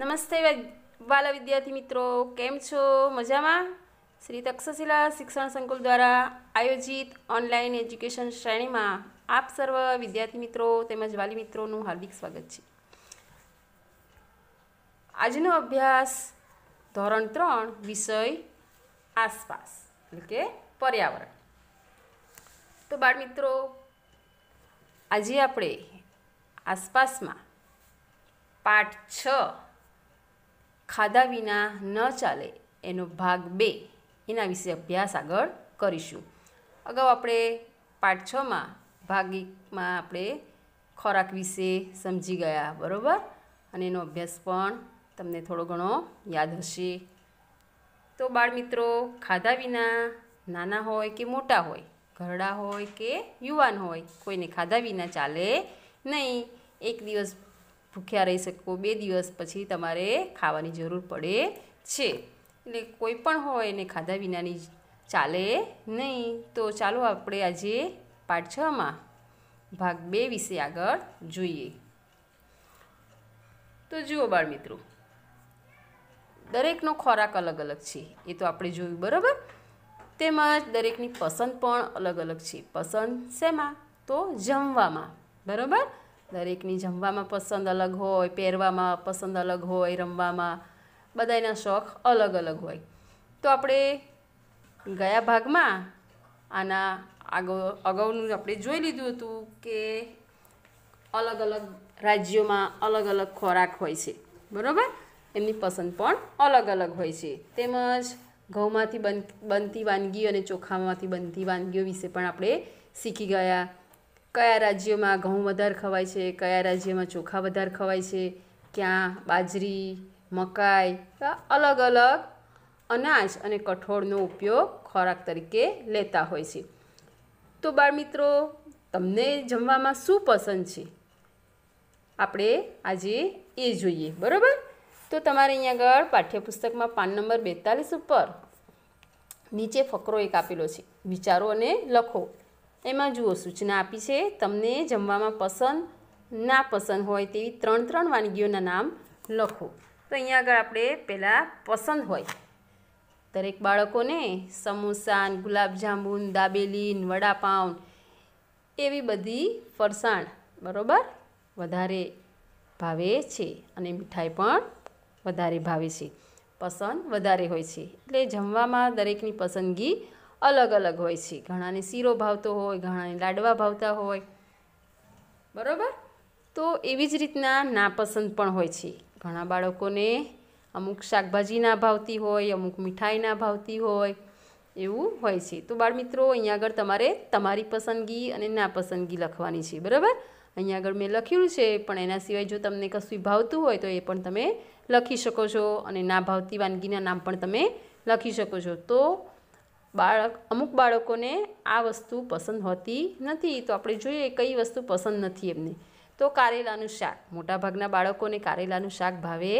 નમસ્તે વાલા વિદ્યાર્થી મિત્રો કેમ છો મજામાં શ્રી તક્ષશિલા શિક્ષણ સંકુલ દ્વારા આયોજિત ઓનલાઈન એજ્યુકેશન શ્રેણીમાં આપ સર્વ વિદ્યાર્થી મિત્રો તેમજ વાલી મિત્રોનું હાર્દિક સ્વાગત છે આજનો અભ્યાસ ધોરણ ત્રણ વિષય આસપાસ એટલે કે પર્યાવરણ તો બાળ મિત્રો આજે આપણે આસપાસમાં પાઠ છ ખાધા વિના ન ચાલે એનો ભાગ બે એના વિશે અભ્યાસ આગળ કરીશું અગાઉ આપણે પાઠ છમાં ભાગ આપણે ખોરાક વિશે સમજી ગયા બરાબર અને એનો અભ્યાસ પણ તમને થોડો ઘણો યાદ હશે તો બાળમિત્રો ખાધા વિના નાના હોય કે મોટા હોય ઘરડા હોય કે યુવાન હોય કોઈને ખાધા વિના ચાલે નહીં એક દિવસ ભૂખ્યા રહી શકો બે દિવસ પછી તમારે ખાવાની જરૂર પડે છે એટલે કોઈ પણ હોય એને ખાધા વિનાની ચાલે નહીં તો ચાલો આપણે આજે પાઠ છમાં ભાગ બે વિશે આગળ જોઈએ તો જુઓ બાળ મિત્રો દરેકનો ખોરાક અલગ અલગ છે એ તો આપણે જોયું બરાબર તેમજ દરેકની પસંદ પણ અલગ અલગ છે પસંદ શેમાં તો જમવામાં બરાબર દરેકની જમવામાં પસંદ અલગ હોય પહેરવામાં પસંદ અલગ હોય રમવામાં બધાના શોખ અલગ અલગ હોય તો આપણે ગયા ભાગમાં આના આગળ અગાઉનું આપણે જોઈ લીધું હતું કે અલગ અલગ રાજ્યોમાં અલગ અલગ ખોરાક હોય છે બરાબર એમની પસંદ પણ અલગ અલગ હોય છે તેમજ ઘઉંમાંથી બન બનતી વાનગીઓ અને ચોખામાંથી બનતી વાનગીઓ વિશે પણ આપણે શીખી ગયા કયા રાજ્યમાં ઘઉં વધારે ખવાય છે કયા રાજ્યમાં ચોખા વધારે ખવાય છે ક્યાં બાજરી મકાઈ અલગ અલગ અનાજ અને કઠોળનો ઉપયોગ ખોરાક તરીકે લેતા હોય છે તો બાળ મિત્રો તમને જમવામાં શું પસંદ છે આપણે આજે એ જોઈએ બરાબર તો તમારે અહીંયા આગળ પાઠ્યપુસ્તકમાં પાન નંબર બેતાલીસ ઉપર નીચે ફકરો એક આપેલો છે વિચારો અને લખો એમાં જુઓ સૂચના આપી છે તમને જમવામાં પસંદ ના પસંદ હોય તેવી ત્રણ ત્રણ વાનગીઓના નામ લખો તો અહીંયા આગળ આપણે પહેલાં પસંદ હોય દરેક બાળકોને સમોસાન ગુલાબજાંબુન દાબેલીન વડાપાઉં એવી બધી ફરસાણ બરાબર વધારે ભાવે છે અને મીઠાઈ પણ વધારે ભાવે છે પસંદ વધારે હોય છે એટલે જમવામાં દરેકની પસંદગી અલગ અલગ હોય છે ઘણાને શીરો ભાવતો હોય ઘણાને લાડવા ભાવતા હોય બરાબર તો એવી જ રીતના નાપસંદ પણ હોય છે ઘણા બાળકોને અમુક શાકભાજી ના ભાવતી હોય અમુક મીઠાઈ ના ભાવતી હોય એવું હોય છે તો બાળમિત્રો અહીંયા આગળ તમારે તમારી પસંદગી અને નાપસંદગી લખવાની છે બરાબર અહીંયા આગળ મેં લખ્યું છે પણ એના સિવાય જો તમને કશું ભાવતું હોય તો એ પણ તમે લખી શકો છો અને ના ભાવતી વાનગીના નામ પણ તમે લખી શકો છો તો બાળક અમુક બાળકોને આ વસ્તુ પસંદ હોતી નથી તો આપણે જોઈએ કઈ વસ્તુ પસંદ નથી એમને તો કારેલાનું શાક મોટાભાગના બાળકોને કારેલાનું શાક ભાવે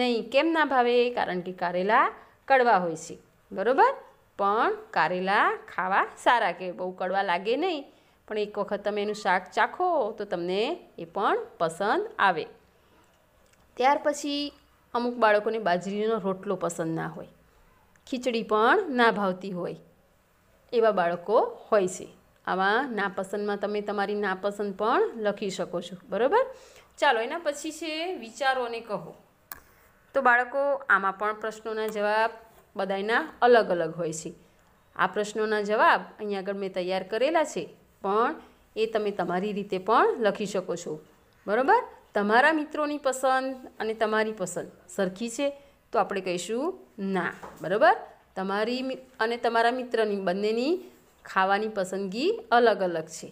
નહીં કેમ ના ભાવે કારણ કે કારેલા કડવા હોય છે બરાબર પણ કારેલા ખાવા સારા કે બહુ કડવા લાગે નહીં પણ એક વખત તમે એનું શાક ચાખો તો તમને એ પણ પસંદ આવે ત્યાર પછી અમુક બાળકોને બાજરીનો રોટલો પસંદ ના હોય ખીચડી પણ ના ભાવતી હોય એવા બાળકો હોય છે આવા નાપસંદમાં તમે તમારી નાપસંદ પણ લખી શકો છો બરાબર ચાલો એના પછી છે વિચારોને કહો તો બાળકો આમાં પણ પ્રશ્નોના જવાબ બધાના અલગ અલગ હોય છે આ પ્રશ્નોના જવાબ અહીંયા આગળ મેં તૈયાર કરેલા છે પણ એ તમે તમારી રીતે પણ લખી શકો છો બરાબર તમારા મિત્રોની પસંદ અને તમારી પસંદ સરખી છે તો આપણે કહીશું ના બરાબર તમારી અને તમારા મિત્રની બંનેની ખાવાની પસંદગી અલગ અલગ છે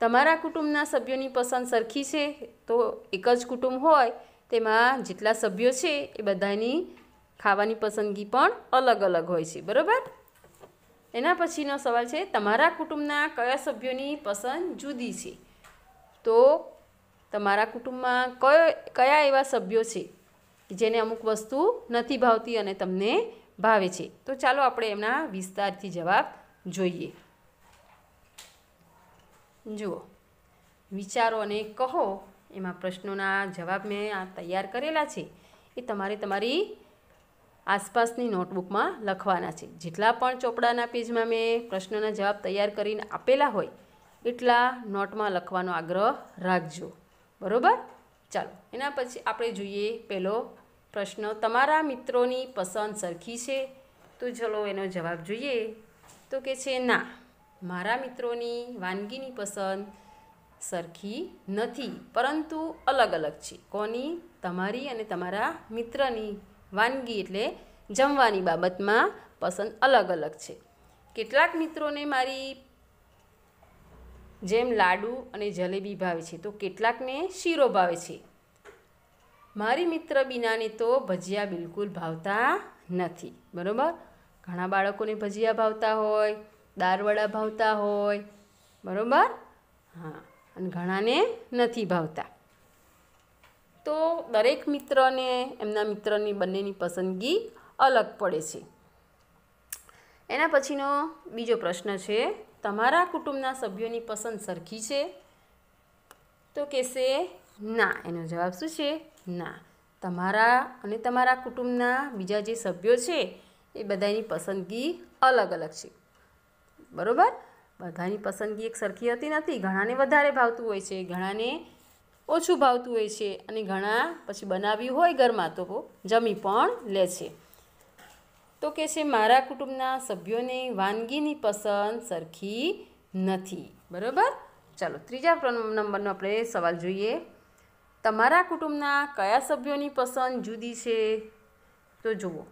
તમારા કુટુંબના સભ્યોની પસંદ સરખી છે તો એક જ કુટુંબ હોય તેમાં જેટલા સભ્યો છે એ બધાની ખાવાની પસંદગી પણ અલગ અલગ હોય છે બરાબર એના પછીનો સવાલ છે તમારા કુટુંબના કયા સભ્યોની પસંદ જુદી છે તો તમારા કુટુંબમાં કયો કયા એવા સભ્યો છે જેને અમુક વસ્તુ નથી ભાવતી અને તમને ભાવે છે તો ચાલો આપણે એમના વિસ્તારથી જવાબ જોઈએ જુઓ વિચારો અને કહો એમાં પ્રશ્નોના જવાબ મેં આ તૈયાર કરેલા છે એ તમારે તમારી આસપાસની નોટબુકમાં લખવાના છે જેટલા પણ ચોપડાના પેજમાં મેં પ્રશ્નોના જવાબ તૈયાર કરીને આપેલા હોય એટલા નોટમાં લખવાનો આગ્રહ રાખજો બરાબર ચાલો એના પછી આપણે જોઈએ પહેલો પ્રશ્ન તમારા મિત્રોની પસંદ સરખી છે તો ચલો એનો જવાબ જોઈએ તો કે છે ના મારા મિત્રોની વાનગીની પસંદ સરખી નથી પરંતુ અલગ અલગ છે કોની તમારી અને તમારા મિત્રની વાનગી એટલે જમવાની બાબતમાં પસંદ અલગ અલગ છે કેટલાક મિત્રોને મારી જેમ લાડુ અને જલેબી ભાવે છે તો કેટલાકને શીરો ભાવે છે મારી મિત્ર બિનાને તો ભજીયા બિલકુલ ભાવતા નથી બરાબર ઘણા બાળકોને ભજીયા ભાવતા હોય દારવડા ભાવતા હોય બરાબર હા અને ઘણાને નથી ભાવતા તો દરેક મિત્રને એમના મિત્રની બંનેની પસંદગી અલગ પડે છે એના પછીનો બીજો પ્રશ્ન છે તમારા કુટુંબના સભ્યોની પસંદ સરખી છે તો કહેશે ના એનો જવાબ શું છે ના તમારા અને તમારા કુટુંબના બીજા જે સભ્યો છે એ બધાની પસંદગી અલગ અલગ છે બરાબર બધાની પસંદગી એક સરખી હતી નથી ઘણાને વધારે ભાવતું હોય છે ઘણાને ઓછું ભાવતું હોય છે અને ઘણા પછી બનાવ્યું હોય ઘરમાં તો જમી પણ લે છે તો કે છે મારા કુટુંબના સભ્યોને વાનગીની પસંદ સરખી નથી બરાબર ચાલો ત્રીજા નંબરનો આપણે સવાલ જોઈએ તમારા કુટુંબના કયા સભ્યોની પસંદ જુદી છે તો જુઓ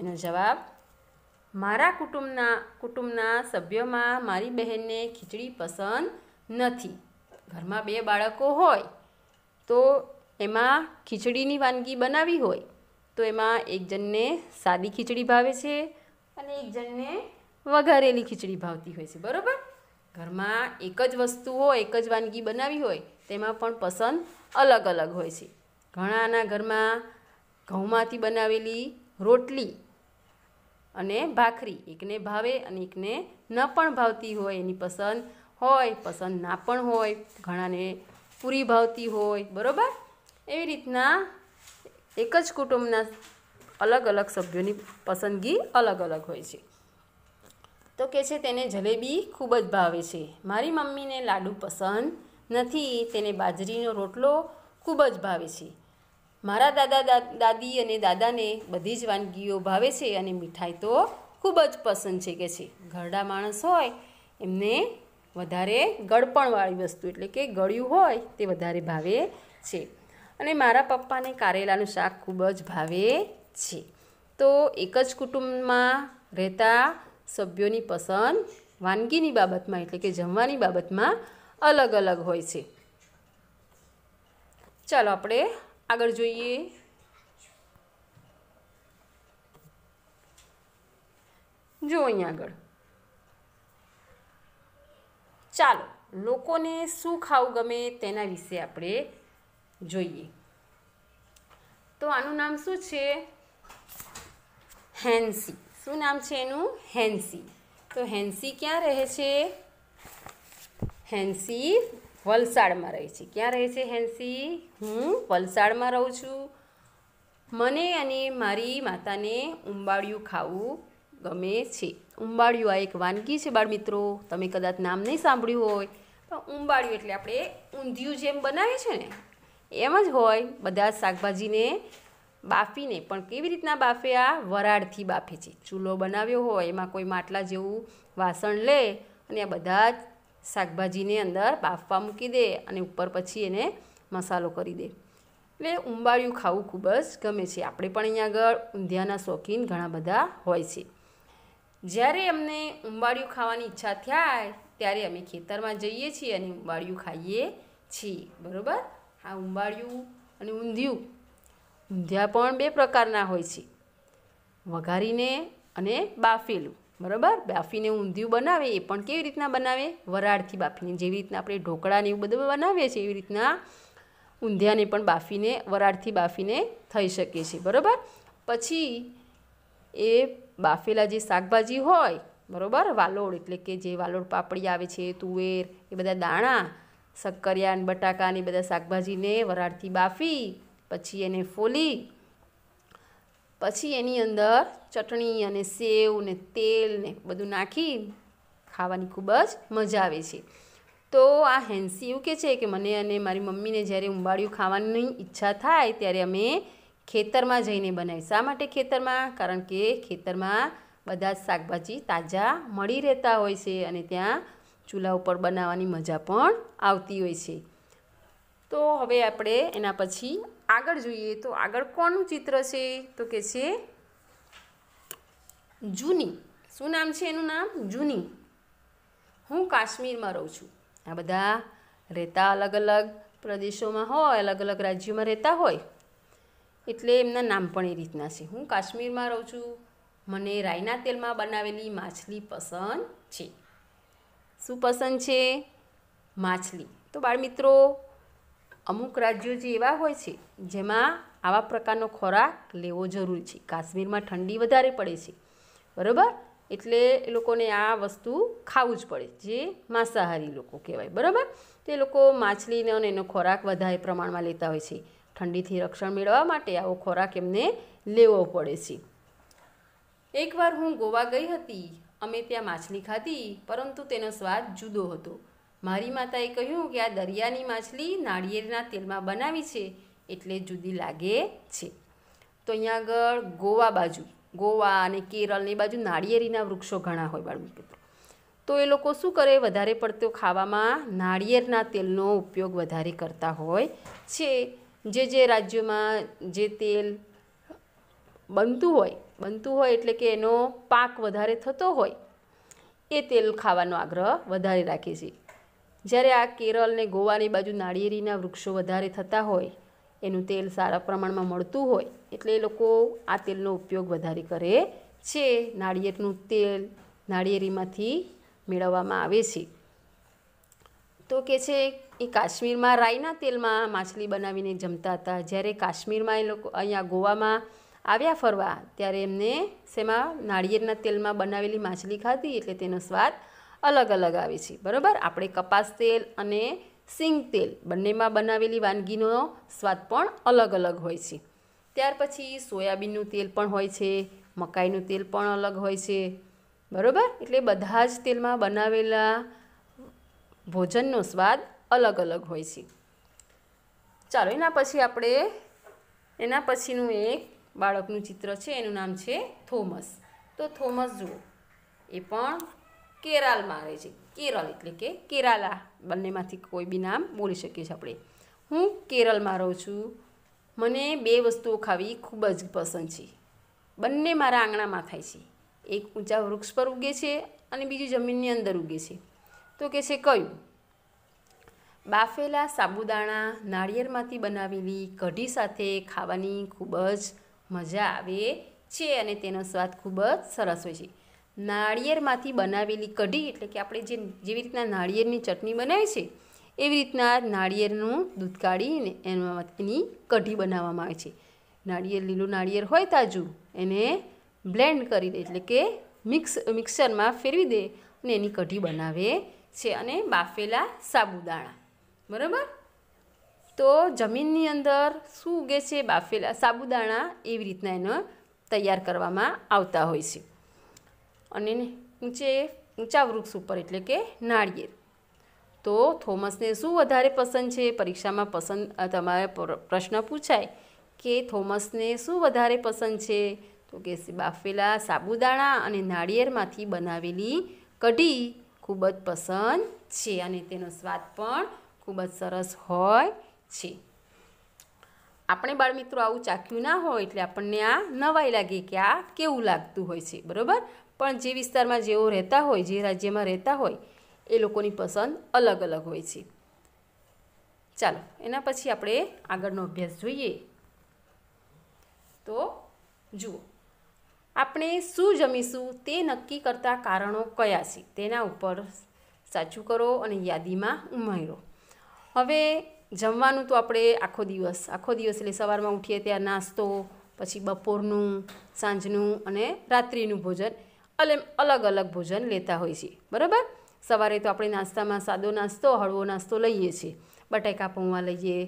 એનો જવાબ મારા કુટુંબના કુટુંબના સભ્યોમાં મારી બહેનને ખીચડી પસંદ નથી ઘરમાં બે બાળકો હોય તો એમાં ખીચડીની વાનગી બનાવી હોય તો એમાં એક જણને સાદી ખીચડી ભાવે છે અને એક જણને વઘારેલી ખીચડી ભાવતી હોય છે બરાબર ઘરમાં એક જ વસ્તુ હોય એક જ વાનગી બનાવી હોય તેમાં પણ પસંદ અલગ અલગ હોય છે ઘણાના ઘરમાં ઘઉંમાંથી બનાવેલી રોટલી અને ભાખરી એકને ભાવે અને એકને ન પણ ભાવતી હોય એની પસંદ હોય પસંદ ના પણ હોય ઘણાને પૂરી ભાવતી હોય બરાબર એવી રીતના એક જ કુટુંબના અલગ અલગ સભ્યોની પસંદગી અલગ અલગ હોય છે તો કે છે તેને જલેબી ખૂબ જ ભાવે છે મારી મમ્મીને લાડુ પસંદ નથી તેને બાજરીનો રોટલો ખૂબ જ ભાવે છે મારા દાદા દાદી અને દાદાને બધી જ વાનગીઓ ભાવે છે અને મીઠાઈ તો ખૂબ જ પસંદ છે કે છે ઘરડા માણસ હોય એમને વધારે ગળપણવાળી વસ્તુ એટલે કે ગળ્યું હોય તે વધારે ભાવે છે અને મારા પપ્પાને કારેલાનું શાક ખૂબ જ ભાવે છે તો એક જ કુટુંબમાં રહેતા સભ્યોની પસંદ વાનગીની બાબતમાં એટલે કે જમવાની બાબતમાં અલગ અલગ હોય છે ચાલો આપણે આગળ જોઈએ જો અહીંયા આગળ ચાલો લોકોને શું ખાવું ગમે તેના વિશે આપણે જોઈએ તો આનું નામ શું છે હેન્સી શું નામ છે એનું હેન્સી તો હેન્સી ક્યાં રહે છે હેન્સી વલસાડમાં રહે છે ક્યાં રહે છે હેન્સી હું વલસાડમાં રહું છું મને અને મારી માતાને ઉંબાળિયું ખાવું ગમે છે ઉંબાડિયું આ એક વાનગી છે બાળ મિત્રો તમે કદાચ નામ નહીં સાંભળ્યું હોય પણ ઉંબાળિયું એટલે આપણે ઊંધિયું જેમ બનાવે છે ને એમ જ હોય બધા શાકભાજીને બાફીને પણ કેવી રીતના બાફે આ વરાળથી બાફે છે ચૂલો બનાવ્યો હોય એમાં કોઈ માટલા જેવું વાસણ લે અને આ બધા જ શાકભાજીની અંદર બાફવા મૂકી દે અને ઉપર પછી એને મસાલો કરી દે એટલે ઉંબાળિયું ખાવું ખૂબ જ ગમે છે આપણે પણ અહીંયા આગળ ઊંધિયાના શોખીન ઘણા બધા હોય છે જ્યારે અમને ઉંબાળિયું ખાવાની ઈચ્છા થાય ત્યારે અમે ખેતરમાં જઈએ છીએ અને ઉંબાળિયું ખાઈએ છીએ બરાબર આ ઉંબાળિયું અને ઊંધિયું ઊંધિયા પણ બે પ્રકારના હોય છે વઘારીને અને બાફેલું બરાબર બાફીને ઊંધિયું બનાવે એ પણ કેવી રીતના બનાવે વરાળથી બાફીને જેવી રીતના આપણે ઢોકળાને એવું બધું બનાવીએ છીએ એવી રીતના ઊંધિયાને પણ બાફીને વરાળથી બાફીને થઈ શકે છે બરાબર પછી એ બાફેલા જે શાકભાજી હોય બરાબર વાલોડ એટલે કે જે વાલોડ પાપડી આવે છે તુવેર એ બધા દાણા શક્કરિયા બટાકાની બધા શાકભાજીને વરાળથી બાફી પછી એને ફોલી પછી એની અંદર ચટણી અને સેવ ને તેલ ને બધું નાખી ખાવાની ખૂબ જ મજા આવે છે તો આ હેન્સી એવું કે છે કે મને અને મારી મમ્મીને જ્યારે ઉંબાડિયું ખાવાની ઈચ્છા થાય ત્યારે અમે ખેતરમાં જઈને બનાવી શા માટે ખેતરમાં કારણ કે ખેતરમાં બધા જ શાકભાજી તાજા મળી રહેતા હોય છે અને ત્યાં ચૂલા ઉપર બનાવવાની મજા પણ આવતી હોય છે તો હવે આપણે એના પછી આગળ જોઈએ તો આગળ કોનું ચિત્ર છે તો કે છે જૂની શું નામ છે એનું નામ જૂની હું કાશ્મીરમાં રહું છું આ બધા રહેતા અલગ અલગ પ્રદેશોમાં હોય અલગ અલગ રાજ્યોમાં રહેતા હોય એટલે એમના નામ પણ એ રીતના છે હું કાશ્મીરમાં રહું છું મને રાઈના તેલમાં બનાવેલી માછલી પસંદ છે શું પસંદ છે માછલી તો બાળમિત્રો મિત્રો અમુક રાજ્યો જે એવા હોય છે જેમાં આવા પ્રકારનો ખોરાક લેવો જરૂરી છે કાશ્મીરમાં ઠંડી વધારે પડે છે બરાબર એટલે એ લોકોને આ વસ્તુ ખાવું જ પડે જે માંસાહારી લોકો કહેવાય બરાબર તે લોકો માછલીને અને એનો ખોરાક વધારે પ્રમાણમાં લેતા હોય છે ઠંડીથી રક્ષણ મેળવવા માટે આવો ખોરાક એમને લેવો પડે છે એકવાર હું ગોવા ગઈ હતી અમે ત્યાં માછલી ખાધી પરંતુ તેનો સ્વાદ જુદો હતો મારી માતાએ કહ્યું કે આ દરિયાની માછલી નાળિયેરના તેલમાં બનાવી છે એટલે જુદી લાગે છે તો અહીંયા આગળ ગોવા બાજુ ગોવા અને કેરળની બાજુ નાળિયેરીના વૃક્ષો ઘણા હોય બાળમિક મિત્રો તો એ લોકો શું કરે વધારે પડતો ખાવામાં નાળિયેરના તેલનો ઉપયોગ વધારે કરતા હોય છે જે જે રાજ્યોમાં જે તેલ બનતું હોય બનતું હોય એટલે કે એનો પાક વધારે થતો હોય એ તેલ ખાવાનો આગ્રહ વધારે રાખે છે જ્યારે આ કેરળ ને ગોવાની બાજુ નાળિયેરીના વૃક્ષો વધારે થતા હોય એનું તેલ સારા પ્રમાણમાં મળતું હોય એટલે એ લોકો આ તેલનો ઉપયોગ વધારે કરે છે નાળિયેરનું તેલ નાળિયેરીમાંથી મેળવવામાં આવે છે તો કે છે એ કાશ્મીરમાં રાઈના તેલમાં માછલી બનાવીને જમતા હતા જ્યારે કાશ્મીરમાં એ લોકો અહીંયા ગોવામાં આવ્યા ફરવા ત્યારે એમને શેમાં નાળિયેરના તેલમાં બનાવેલી માછલી ખાધી એટલે તેનો સ્વાદ અલગ અલગ આવે છે બરાબર આપણે કપાસ તેલ અને સિંગ તેલ બંનેમાં બનાવેલી વાનગીનો સ્વાદ પણ અલગ અલગ હોય છે ત્યાર પછી સોયાબીનનું તેલ પણ હોય છે મકાઈનું તેલ પણ અલગ હોય છે બરાબર એટલે બધા જ તેલમાં બનાવેલા ભોજનનો સ્વાદ અલગ અલગ હોય છે ચાલો એના પછી આપણે એના પછીનું એક બાળકનું ચિત્ર છે એનું નામ છે થોમસ તો થોમસ જુઓ એ પણ કેરાલમાં રહે છે કેરળ એટલે કે કેરાલા બંનેમાંથી કોઈ બી નામ બોલી શકીએ છીએ આપણે હું કેરળમાં રહું છું મને બે વસ્તુઓ ખાવી ખૂબ જ પસંદ છે બંને મારા આંગણામાં થાય છે એક ઊંચા વૃક્ષ પર ઉગે છે અને બીજું જમીનની અંદર ઉગે છે તો કે છે કયું બાફેલા સાબુદાણા નાળિયેરમાંથી બનાવેલી કઢી સાથે ખાવાની ખૂબ જ મજા આવે છે અને તેનો સ્વાદ ખૂબ જ સરસ હોય છે નાળિયેરમાંથી બનાવેલી કઢી એટલે કે આપણે જે જેવી રીતના નાળિયેરની ચટણી બનાવી છે એવી રીતના નાળિયેરનું દૂધ કાઢીને એમાં એની કઢી બનાવવામાં આવે છે નાળિયેર લીલું નાળિયેર હોય તાજુ એને બ્લેન્ડ કરી દે એટલે કે મિક્સ મિક્સરમાં ફેરવી દે અને એની કઢી બનાવે છે અને બાફેલા સાબુદાણા બરાબર તો જમીનની અંદર શું ઉગે છે બાફેલા સાબુદાણા એવી રીતના એનો તૈયાર કરવામાં આવતા હોય છે અને ઊંચે ઊંચા વૃક્ષ ઉપર એટલે કે નાળિયેર તો થોમસને શું વધારે પસંદ છે પરીક્ષામાં પસંદ તમારે પ્રશ્ન પૂછાય કે થોમસને શું વધારે પસંદ છે તો કે બાફેલા સાબુદાણા અને નાળિયેરમાંથી બનાવેલી કઢી ખૂબ જ પસંદ છે અને તેનો સ્વાદ પણ ખૂબ જ સરસ હોય છે આપણે બાળમિત્રો આવું ચાખ્યું ના હોય એટલે આપણને આ નવાઈ લાગે કે આ કેવું લાગતું હોય છે બરાબર પણ જે વિસ્તારમાં જેઓ રહેતા હોય જે રાજ્યમાં રહેતા હોય એ લોકોની પસંદ અલગ અલગ હોય છે ચાલો એના પછી આપણે આગળનો અભ્યાસ જોઈએ તો જુઓ આપણે શું જમીશું તે નક્કી કરતા કારણો કયા છે તેના ઉપર સાચું કરો અને યાદીમાં ઉમેરો હવે જમવાનું તો આપણે આખો દિવસ આખો દિવસ એટલે સવારમાં ઉઠીએ ત્યાં નાસ્તો પછી બપોરનું સાંજનું અને રાત્રિનું ભોજન અલગ અલગ ભોજન લેતા હોય છે બરાબર સવારે તો આપણે નાસ્તામાં સાદો નાસ્તો હળવો નાસ્તો લઈએ છીએ બટાકા પૌવા લઈએ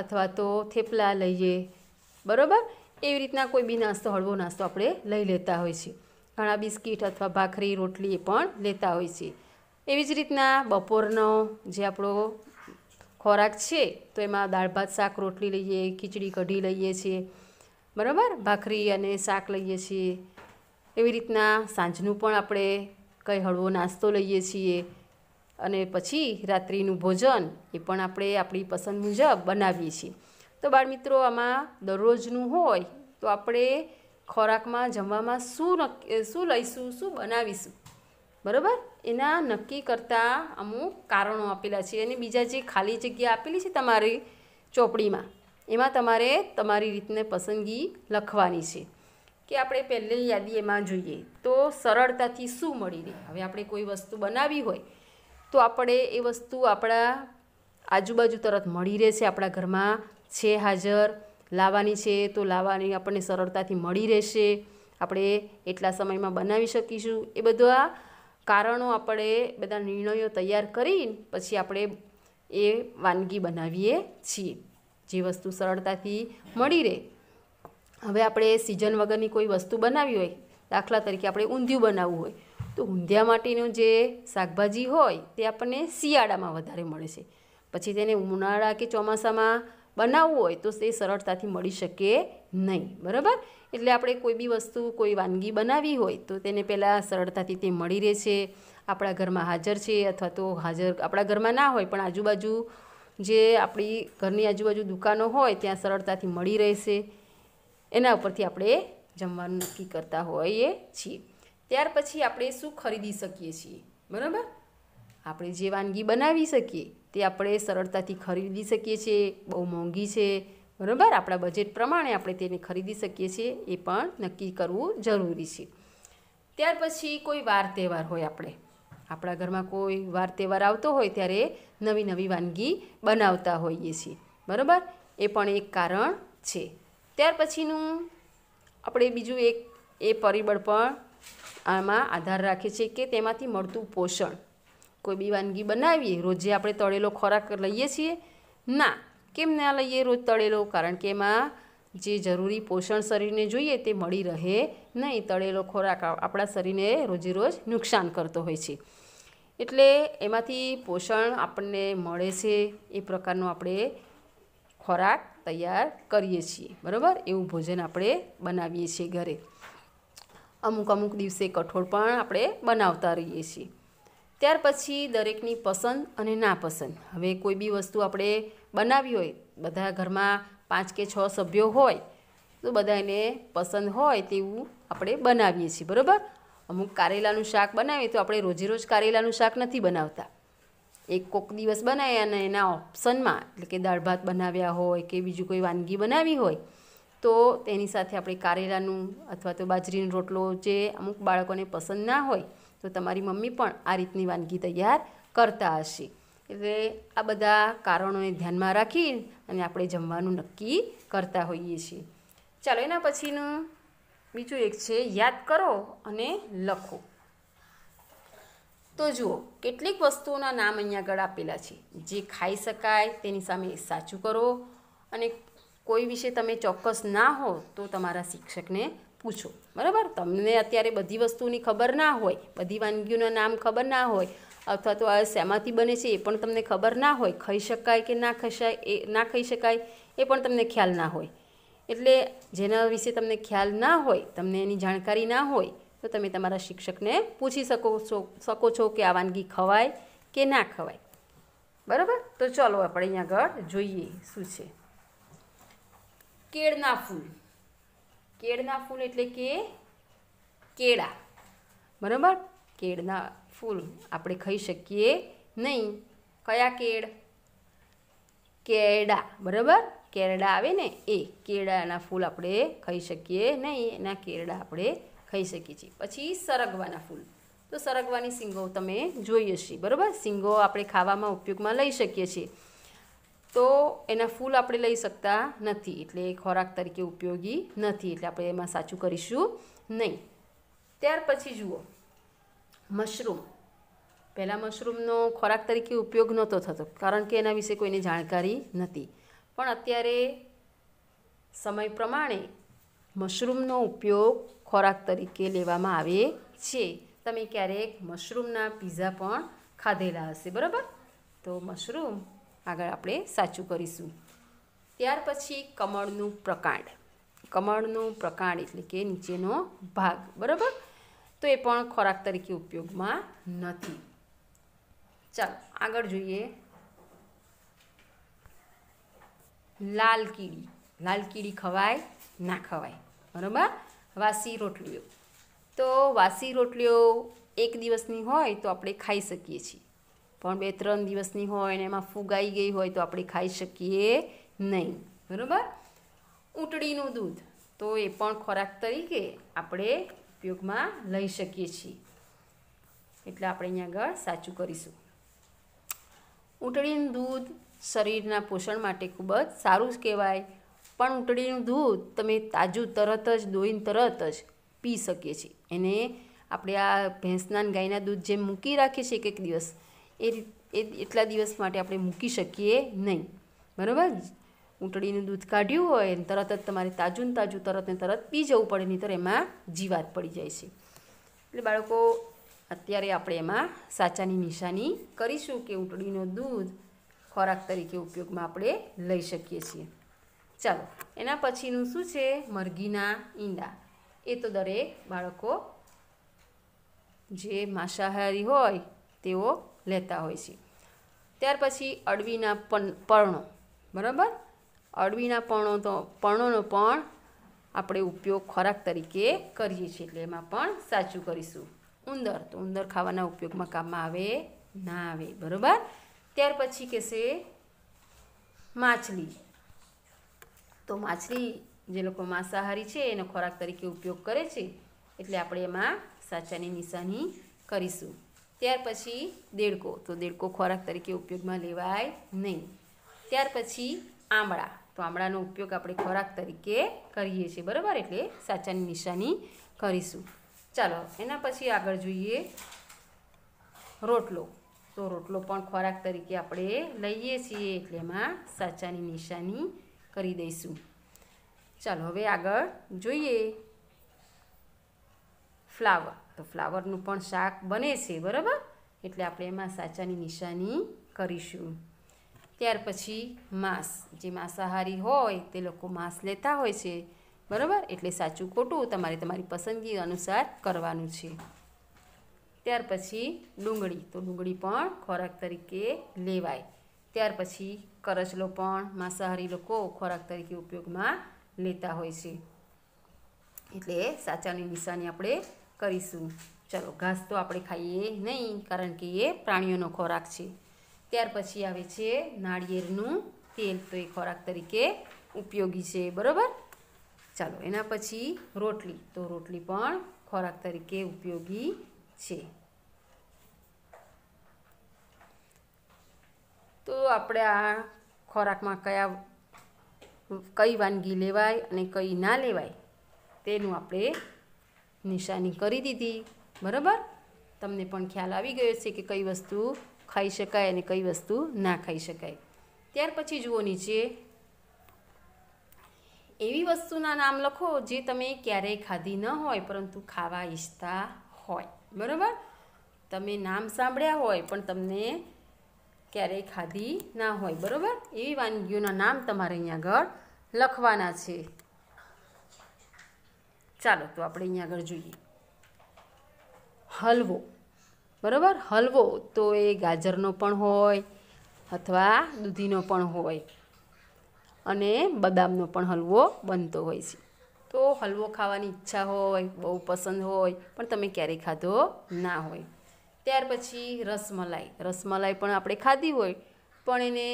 અથવા તો થેપલા લઈએ બરાબર એવી રીતના કોઈ બી નાસ્તો હળવો નાસ્તો આપણે લઈ લેતા હોય છે ઘણા બિસ્કીટ અથવા ભાખરી રોટલી પણ લેતા હોય છે એવી જ રીતના બપોરનો જે આપણો ખોરાક છે તો એમાં દાળ ભાત શાક રોટલી લઈએ ખીચડી કઢી લઈએ છીએ બરાબર ભાખરી અને શાક લઈએ છીએ એવી રીતના સાંજનું પણ આપણે કંઈ હળવો નાસ્તો લઈએ છીએ અને પછી રાત્રિનું ભોજન એ પણ આપણે આપણી પસંદ મુજબ બનાવીએ છીએ તો બાળમિત્રો આમાં દરરોજનું હોય તો આપણે ખોરાકમાં જમવામાં શું નક્કી શું લઈશું શું બનાવીશું બરાબર એના નક્કી કરતાં અમુક કારણો આપેલા છે અને બીજા જે ખાલી જગ્યા આપેલી છે તમારી ચોપડીમાં એમાં તમારે તમારી રીતને પસંદગી લખવાની છે કે આપણે પહેલી યાદી એમાં જોઈએ તો સરળતાથી શું મળી રહે હવે આપણે કોઈ વસ્તુ બનાવી હોય તો આપણે એ વસ્તુ આપણા આજુબાજુ તરત મળી રહેશે આપણા ઘરમાં છે હાજર લાવવાની છે તો લાવવાની આપણને સરળતાથી મળી રહેશે આપણે એટલા સમયમાં બનાવી શકીશું એ બધા કારણો આપણે બધા નિર્ણયો તૈયાર કરી પછી આપણે એ વાનગી બનાવીએ છીએ જે વસ્તુ સરળતાથી મળી રહે હવે આપણે સિઝન વગરની કોઈ વસ્તુ બનાવી હોય દાખલા તરીકે આપણે ઊંધિયું બનાવવું હોય તો ઊંધિયા માટેનું જે શાકભાજી હોય તે આપણને શિયાળામાં વધારે મળે છે પછી તેને ઉનાળા કે ચોમાસામાં બનાવવું હોય તો તે સરળતાથી મળી શકે નહીં બરાબર એટલે આપણે કોઈ બી વસ્તુ કોઈ વાનગી બનાવી હોય તો તેને પહેલાં સરળતાથી તે મળી રહે છે આપણા ઘરમાં હાજર છે અથવા તો હાજર આપણા ઘરમાં ના હોય પણ આજુબાજુ જે આપણી ઘરની આજુબાજુ દુકાનો હોય ત્યાં સરળતાથી મળી રહેશે એના ઉપરથી આપણે જમવાનું નક્કી કરતા હોઈએ છીએ ત્યાર પછી આપણે શું ખરીદી શકીએ છીએ બરાબર આપણે જે વાનગી બનાવી શકીએ તે આપણે સરળતાથી ખરીદી શકીએ છીએ બહુ મોંઘી છે બરાબર આપણા બજેટ પ્રમાણે આપણે તેને ખરીદી શકીએ છીએ એ પણ નક્કી કરવું જરૂરી છે ત્યાર પછી કોઈ વાર તહેવાર હોય આપણે આપણા ઘરમાં કોઈ વાર તહેવાર આવતો હોય ત્યારે નવી નવી વાનગી બનાવતા હોઈએ છીએ બરાબર એ પણ એક કારણ છે ત્યાર પછીનું આપણે બીજું એક એ પરિબળ પણ આમાં આધાર રાખે છે કે તેમાંથી મળતું પોષણ કોઈ બી વાનગી બનાવીએ રોજે આપણે તળેલો ખોરાક લઈએ છીએ ના કેમ ના લઈએ રોજ તળેલો કારણ કે એમાં જે જરૂરી પોષણ શરીરને જોઈએ તે મળી રહે નહીં તળેલો ખોરાક આપણા શરીરને રોજે રોજ નુકસાન કરતો હોય છે એટલે એમાંથી પોષણ આપણને મળે છે એ પ્રકારનું આપણે ખોરાક તૈયાર કરીએ છીએ બરાબર એવું ભોજન આપણે બનાવીએ છીએ ઘરે અમુક અમુક દિવસે કઠોળ પણ આપણે બનાવતા રહીએ છીએ ત્યાર પછી દરેકની પસંદ અને નાપસંદ હવે કોઈ બી વસ્તુ આપણે બનાવી હોય બધા ઘરમાં પાંચ કે છ સભ્યો હોય તો બધા એને પસંદ હોય તેવું આપણે બનાવીએ છીએ બરાબર અમુક કારેલાનું શાક બનાવીએ તો આપણે રોજે રોજ કારેલાનું શાક નથી બનાવતા એક કોક દિવસ બનાવે અને એના ઓપ્શનમાં એટલે કે દાળ ભાત બનાવ્યા હોય કે બીજું કોઈ વાનગી બનાવી હોય તો તેની સાથે આપણે કારેલાનું અથવા તો બાજરીનો રોટલો જે અમુક બાળકોને પસંદ ના હોય તો તમારી મમ્મી પણ આ રીતની વાનગી તૈયાર કરતા હશે એટલે આ બધા કારણોને ધ્યાનમાં રાખી અને આપણે જમવાનું નક્કી કરતા હોઈએ છીએ ચાલો એના પછીનું બીજું એક છે યાદ કરો અને લખો તો જુઓ કેટલીક વસ્તુઓના નામ અહીંયા આગળ આપેલા છે જે ખાઈ શકાય તેની સામે સાચું કરો અને કોઈ વિશે તમે ચોક્કસ ના હો તો તમારા શિક્ષકને પૂછો બરાબર તમને અત્યારે બધી વસ્તુની ખબર ના હોય બધી વાનગીઓના નામ ખબર ના હોય અથવા તો આ શેમાંથી બને છે એ પણ તમને ખબર ના હોય ખાઈ શકાય કે ના ખસાય એ ના ખાઈ શકાય એ પણ તમને ખ્યાલ ના હોય એટલે જેના વિશે તમને ખ્યાલ ના હોય તમને એની જાણકારી ના હોય તો તમે તમારા શિક્ષકને પૂછી શકો છો શકો છો કે આ વાનગી ખવાય કે ના ખવાય બરાબર તો ચાલો આપણે અહીંયા આગળ જોઈએ શું છે કેળના ફૂલ કેળના ફૂલ એટલે કે કેળા બરાબર કેળના ફૂલ આપણે ખાઈ શકીએ નહીં કયા કેળ કેળા બરાબર કેરડા આવે ને એ કેળાના ફૂલ આપણે ખાઈ શકીએ નહીં એના કેરડા આપણે ખાઈ શકીએ છીએ પછી સરગવાના ફૂલ તો સરગવાની સિંગો તમે જોઈએ છીએ બરાબર સિંગો આપણે ખાવામાં ઉપયોગમાં લઈ શકીએ છીએ તો એના ફૂલ આપણે લઈ શકતા નથી એટલે ખોરાક તરીકે ઉપયોગી નથી એટલે આપણે એમાં સાચું કરીશું નહીં ત્યાર પછી જુઓ મશરૂમ પહેલાં મશરૂમનો ખોરાક તરીકે ઉપયોગ નહોતો થતો કારણ કે એના વિશે કોઈને જાણકારી નથી પણ અત્યારે સમય પ્રમાણે મશરૂમનો ઉપયોગ ખોરાક તરીકે લેવામાં આવે છે તમે ક્યારેક મશરૂમના પીઝા પણ ખાધેલા હશે બરાબર તો મશરૂમ આગળ આપણે સાચું કરીશું ત્યાર પછી કમળનું પ્રકાંડ કમળનું પ્રકાંડ એટલે કે નીચેનો ભાગ બરાબર તો એ પણ ખોરાક તરીકે ઉપયોગમાં નથી ચાલો આગળ જોઈએ લાલ કીડી લાલ કીડી ખવાય ના ખવાય બરાબર વાસી રોટલીઓ તો વાસી રોટલીઓ એક દિવસની હોય તો આપણે ખાઈ શકીએ છીએ પણ બે ત્રણ દિવસની હોય અને એમાં ફૂગાઈ ગઈ હોય તો આપણે ખાઈ શકીએ નહીં બરાબર ઊંટડીનું દૂધ તો એ પણ ખોરાક તરીકે આપણે ઉપયોગમાં લઈ શકીએ છીએ એટલે આપણે અહીંયા આગળ સાચું કરીશું ઊંટડીનું દૂધ શરીરના પોષણ માટે ખૂબ જ સારું જ કહેવાય પણ ઊંટડીનું દૂધ તમે તાજું તરત જ દોઈને તરત જ પી શકીએ છીએ એને આપણે આ ભેંસના ગાયના દૂધ જેમ મૂકી રાખીએ છીએ એક એક દિવસ એ એટલા દિવસ માટે આપણે મૂકી શકીએ નહીં બરાબર ઊંટડીનું દૂધ કાઢ્યું હોય ને તરત જ તમારે તાજું ને તાજું તરત ને તરત પી જવું પડે નહીં તો એમાં જીવાત પડી જાય છે એટલે બાળકો અત્યારે આપણે એમાં સાચાની નિશાની કરીશું કે ઊંટડીનું દૂધ ખોરાક તરીકે ઉપયોગમાં આપણે લઈ શકીએ છીએ ચાલો એના પછીનું શું છે મરઘીના ઈંડા એ તો દરેક બાળકો જે માંસાહારી હોય તેઓ લેતા હોય છે ત્યાર પછી અડવીના પર્ણો બરાબર અડવીના પર્ણો તો પર્ણોનો પણ આપણે ઉપયોગ ખોરાક તરીકે કરીએ છીએ એટલે એમાં પણ સાચું કરીશું ઉંદર તો ઉંદર ખાવાના ઉપયોગમાં કામમાં આવે ના આવે બરાબર ત્યાર પછી કહેશે માછલી તો માછલી જે લોકો માંસાહારી છે એનો ખોરાક તરીકે ઉપયોગ કરે છે એટલે આપણે એમાં સાચાની નિશાની કરીશું ત્યાર પછી દેડકો તો દેડકો ખોરાક તરીકે ઉપયોગમાં લેવાય નહીં ત્યાર પછી આમળા તો આમળાનો ઉપયોગ આપણે ખોરાક તરીકે કરીએ છીએ બરાબર એટલે સાચાની નિશાની કરીશું ચાલો એના પછી આગળ જોઈએ રોટલો તો રોટલો પણ ખોરાક તરીકે આપણે લઈએ છીએ એટલે એમાં સાચાની નિશાની કરી દઈશું ચાલો હવે આગળ જોઈએ ફ્લાવર તો ફ્લાવરનું પણ શાક બને છે બરાબર એટલે આપણે એમાં સાચાની નિશાની કરીશું ત્યાર પછી માંસ જે માંસાહારી હોય તે લોકો માંસ લેતા હોય છે બરાબર એટલે સાચું ખોટું તમારે તમારી પસંદગી અનુસાર કરવાનું છે ત્યાર પછી ડુંગળી તો ડુંગળી પણ ખોરાક તરીકે લેવાય ત્યાર પછી કરચલો પણ માંસાહારી લોકો ખોરાક તરીકે ઉપયોગમાં લેતા હોય છે એટલે સાચાની નિશાની આપણે કરીશું ચલો ઘાસ તો આપણે ખાઈએ નહીં કારણ કે એ પ્રાણીઓનો ખોરાક છે ત્યાર પછી આવે છે નાળિયેરનું તેલ તો એ ખોરાક તરીકે ઉપયોગી છે બરાબર ચાલો એના પછી રોટલી તો રોટલી પણ ખોરાક તરીકે ઉપયોગી છે તો આપણે આ ખોરાકમાં કયા કઈ વાનગી લેવાય અને કઈ ના લેવાય તેનું આપણે નિશાની કરી દીધી બરાબર તમને પણ ખ્યાલ આવી ગયો છે કે કઈ વસ્તુ ખાઈ શકાય અને કઈ વસ્તુ ના ખાઈ શકાય ત્યાર પછી જુઓ નીચે એવી વસ્તુના નામ લખો જે તમે ક્યારેય ખાધી ન હોય પરંતુ ખાવા ઈચ્છતા હોય બરાબર તમે નામ સાંભળ્યા હોય પણ તમને ક્યારેય ખાધી ના હોય બરાબર એવી વાનગીઓના નામ તમારે અહીંયા આગળ લખવાના છે ચાલો તો આપણે અહીંયા આગળ જોઈએ હલવો બરાબર હલવો તો એ ગાજરનો પણ હોય અથવા દૂધીનો પણ હોય અને બદામનો પણ હલવો બનતો હોય છે તો હલવો ખાવાની ઈચ્છા હોય બહુ પસંદ હોય પણ તમે ક્યારેય ખાધો ના હોય ત્યાર પછી રસમલાઈ રસમલાઈ પણ આપણે ખાધી હોય પણ એને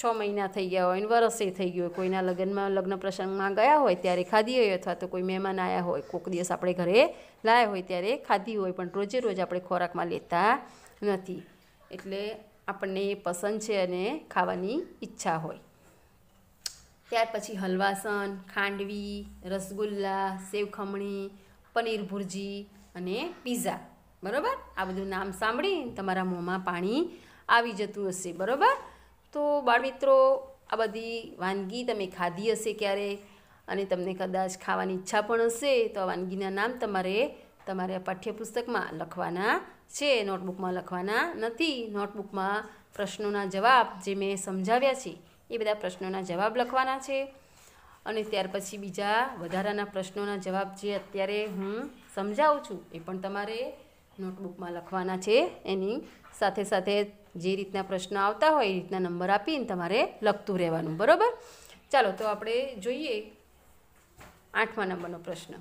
છ મહિના થઈ ગયા હોય અને વરસે થઈ ગયું હોય કોઈના લગ્નમાં લગ્ન પ્રસંગમાં ગયા હોય ત્યારે ખાધી હોય અથવા તો કોઈ મહેમાન આવ્યા હોય કોઈક દિવસ આપણે ઘરે લાવ્યા હોય ત્યારે ખાધી હોય પણ રોજે રોજ આપણે ખોરાકમાં લેતા નથી એટલે આપણને એ પસંદ છે અને ખાવાની ઈચ્છા હોય ત્યાર પછી હલવાસન ખાંડવી રસગુલ્લા સેવ ખમણી પનીર ભુરજી અને પીઝા બરાબર આ બધું નામ સાંભળી તમારા મોંમાં પાણી આવી જતું હશે બરાબર તો બાળમિત્રો આ બધી વાનગી તમે ખાધી હશે ક્યારે અને તમને કદાચ ખાવાની ઈચ્છા પણ હશે તો આ વાનગીના નામ તમારે તમારે પાઠ્યપુસ્તકમાં લખવાના છે નોટબુકમાં લખવાના નથી નોટબુકમાં પ્રશ્નોના જવાબ જે મેં સમજાવ્યા છે એ બધા પ્રશ્નોના જવાબ લખવાના છે અને ત્યાર પછી બીજા વધારાના પ્રશ્નોના જવાબ જે અત્યારે હું સમજાવું છું એ પણ તમારે નોટબુકમાં લખવાના છે એની સાથે સાથે જે રીતના પ્રશ્ન આવતા હોય એ રીતના નંબર આપીને તમારે લખતું રહેવાનું બરાબર ચાલો તો આપણે જોઈએ આઠમા નંબરનો પ્રશ્ન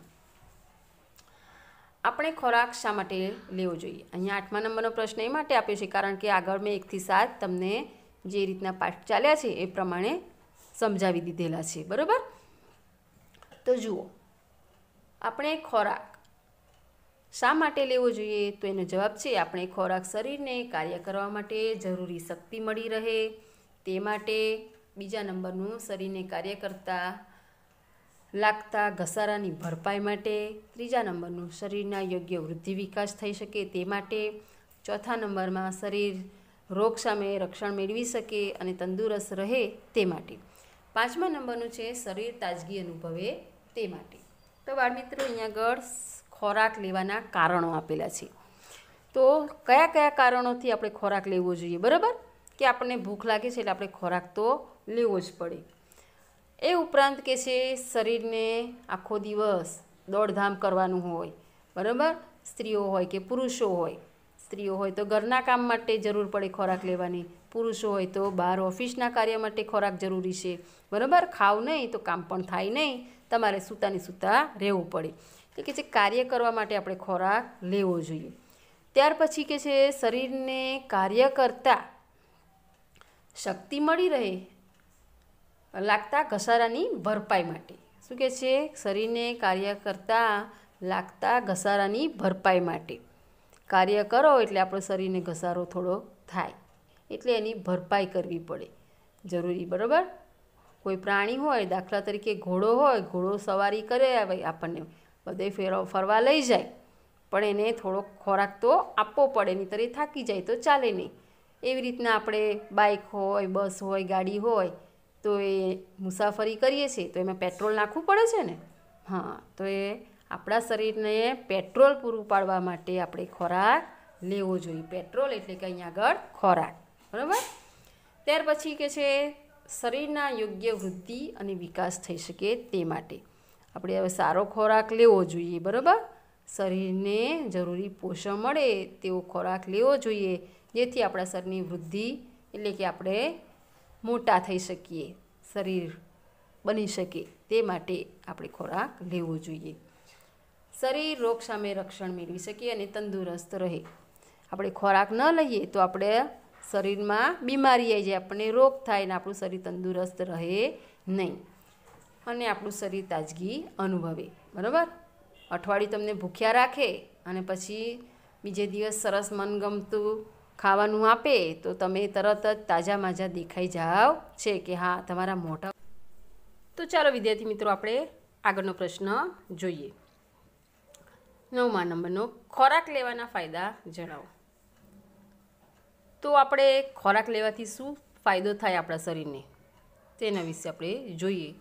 આપણે ખોરાક શા માટે લેવો જોઈએ અહીંયા આઠમા નંબરનો પ્રશ્ન એ માટે આપ્યો છે કારણ કે આગળ મેં એકથી સાત તમને જે રીતના પાઠ ચાલ્યા છે એ પ્રમાણે સમજાવી દીધેલા છે બરાબર તો જુઓ આપણે ખોરાક શા માટે લેવો જોઈએ તો એનો જવાબ છે આપણે ખોરાક શરીરને કાર્ય કરવા માટે જરૂરી શક્તિ મળી રહે તે માટે બીજા નંબરનું શરીરને કાર્ય કરતા લાગતા ઘસારાની ભરપાઈ માટે ત્રીજા નંબરનું શરીરના યોગ્ય વૃદ્ધિ વિકાસ થઈ શકે તે માટે ચોથા નંબરમાં શરીર રોગ સામે રક્ષણ મેળવી શકે અને તંદુરસ્ત રહે તે માટે પાંચમા નંબરનું છે શરીર તાજગી અનુભવે તે માટે તો બાળમિત્રો અહીંયા આગળ ખોરાક લેવાના કારણો આપેલા છે તો કયા કયા કારણોથી આપણે ખોરાક લેવો જોઈએ બરાબર કે આપણને ભૂખ લાગે છે એટલે આપણે ખોરાક તો લેવો જ પડે એ ઉપરાંત કે છે શરીરને આખો દિવસ દોડધામ કરવાનું હોય બરાબર સ્ત્રીઓ હોય કે પુરુષો હોય સ્ત્રીઓ હોય તો ઘરના કામ માટે જરૂર પડે ખોરાક લેવાની પુરુષો હોય તો બહાર ઓફિસના કાર્ય માટે ખોરાક જરૂરી છે બરાબર ખાવ નહીં તો કામ પણ થાય નહીં તમારે સૂતાની સૂતા રહેવું પડે તો કે છે કાર્ય કરવા માટે આપણે ખોરાક લેવો જોઈએ ત્યાર પછી કે છે શરીરને કાર્ય કરતા શક્તિ મળી રહે લાગતા ઘસારાની ભરપાઈ માટે શું કહે છે શરીરને કાર્ય કરતાં લાગતા ઘસારાની ભરપાઈ માટે કાર્ય કરો એટલે આપણું શરીરને ઘસારો થોડો થાય એટલે એની ભરપાઈ કરવી પડે જરૂરી બરાબર કોઈ પ્રાણી હોય દાખલા તરીકે ઘોડો હોય ઘોડો સવારી કરે આપણને બધે ફેરો ફરવા લઈ જાય પણ એને થોડોક ખોરાક તો આપવો પડે નહીં એ થાકી જાય તો ચાલે નહીં એવી રીતના આપણે બાઇક હોય બસ હોય ગાડી હોય તો એ મુસાફરી કરીએ છીએ તો એમાં પેટ્રોલ નાખવું પડે છે ને હા તો એ આપણા શરીરને પેટ્રોલ પૂરું પાડવા માટે આપણે ખોરાક લેવો જોઈએ પેટ્રોલ એટલે કે અહીં આગળ ખોરાક બરાબર ત્યાર પછી કે છે શરીરના યોગ્ય વૃદ્ધિ અને વિકાસ થઈ શકે તે માટે આપણે હવે સારો ખોરાક લેવો જોઈએ બરાબર શરીરને જરૂરી પોષણ મળે તેવો ખોરાક લેવો જોઈએ જેથી આપણા શરીરની વૃદ્ધિ એટલે કે આપણે મોટા થઈ શકીએ શરીર બની શકે તે માટે આપણે ખોરાક લેવો જોઈએ શરીર રોગ સામે રક્ષણ મેળવી શકીએ અને તંદુરસ્ત રહે આપણે ખોરાક ન લઈએ તો આપણે શરીરમાં બીમારી આવી જાય આપણને રોગ થાય ને આપણું શરીર તંદુરસ્ત રહે નહીં અને આપણું શરીર તાજગી અનુભવે બરાબર અઠવાડિયું તમને ભૂખ્યા રાખે અને પછી બીજે દિવસ સરસ મનગમતું ખાવાનું આપે તો તમે તરત જ તાજા માજા દેખાઈ જાઓ છે કે હા તમારા મોટા તો ચાલો વિદ્યાર્થી મિત્રો આપણે આગળનો પ્રશ્ન જોઈએ નવમા નંબરનો ખોરાક લેવાના ફાયદા જણાવો તો આપણે ખોરાક લેવાથી શું ફાયદો થાય આપણા શરીરને તેના વિશે આપણે જોઈએ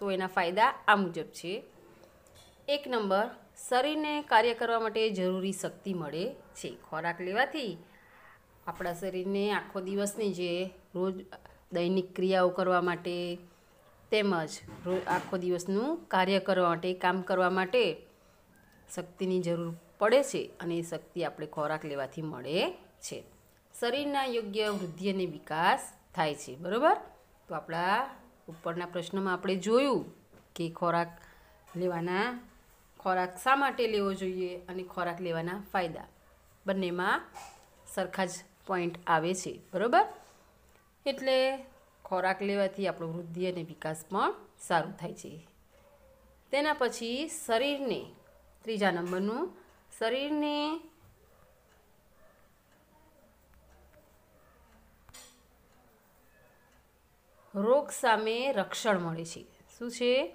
તો એના ફાયદા આ મુજબ છે એક નંબર શરીરને કાર્ય કરવા માટે જરૂરી શક્તિ મળે છે ખોરાક લેવાથી આપણા શરીરને આખો દિવસની જે રોજ દૈનિક ક્રિયાઓ કરવા માટે તેમજ રોજ આખો દિવસનું કાર્ય કરવા માટે કામ કરવા માટે શક્તિની જરૂર પડે છે અને એ શક્તિ આપણે ખોરાક લેવાથી મળે છે શરીરના યોગ્ય વૃદ્ધિ અને વિકાસ થાય છે બરાબર તો આપણા ઉપરના પ્રશ્નમાં આપણે જોયું કે ખોરાક લેવાના ખોરાક શા માટે લેવો જોઈએ અને ખોરાક લેવાના ફાયદા બંનેમાં સરખા જ પોઈન્ટ આવે છે બરાબર એટલે ખોરાક લેવાથી આપણો વૃદ્ધિ અને વિકાસ પણ સારું થાય છે તેના પછી શરીરને ત્રીજા નંબરનું શરીરને રોગ સામે રક્ષણ મળે છે શું છે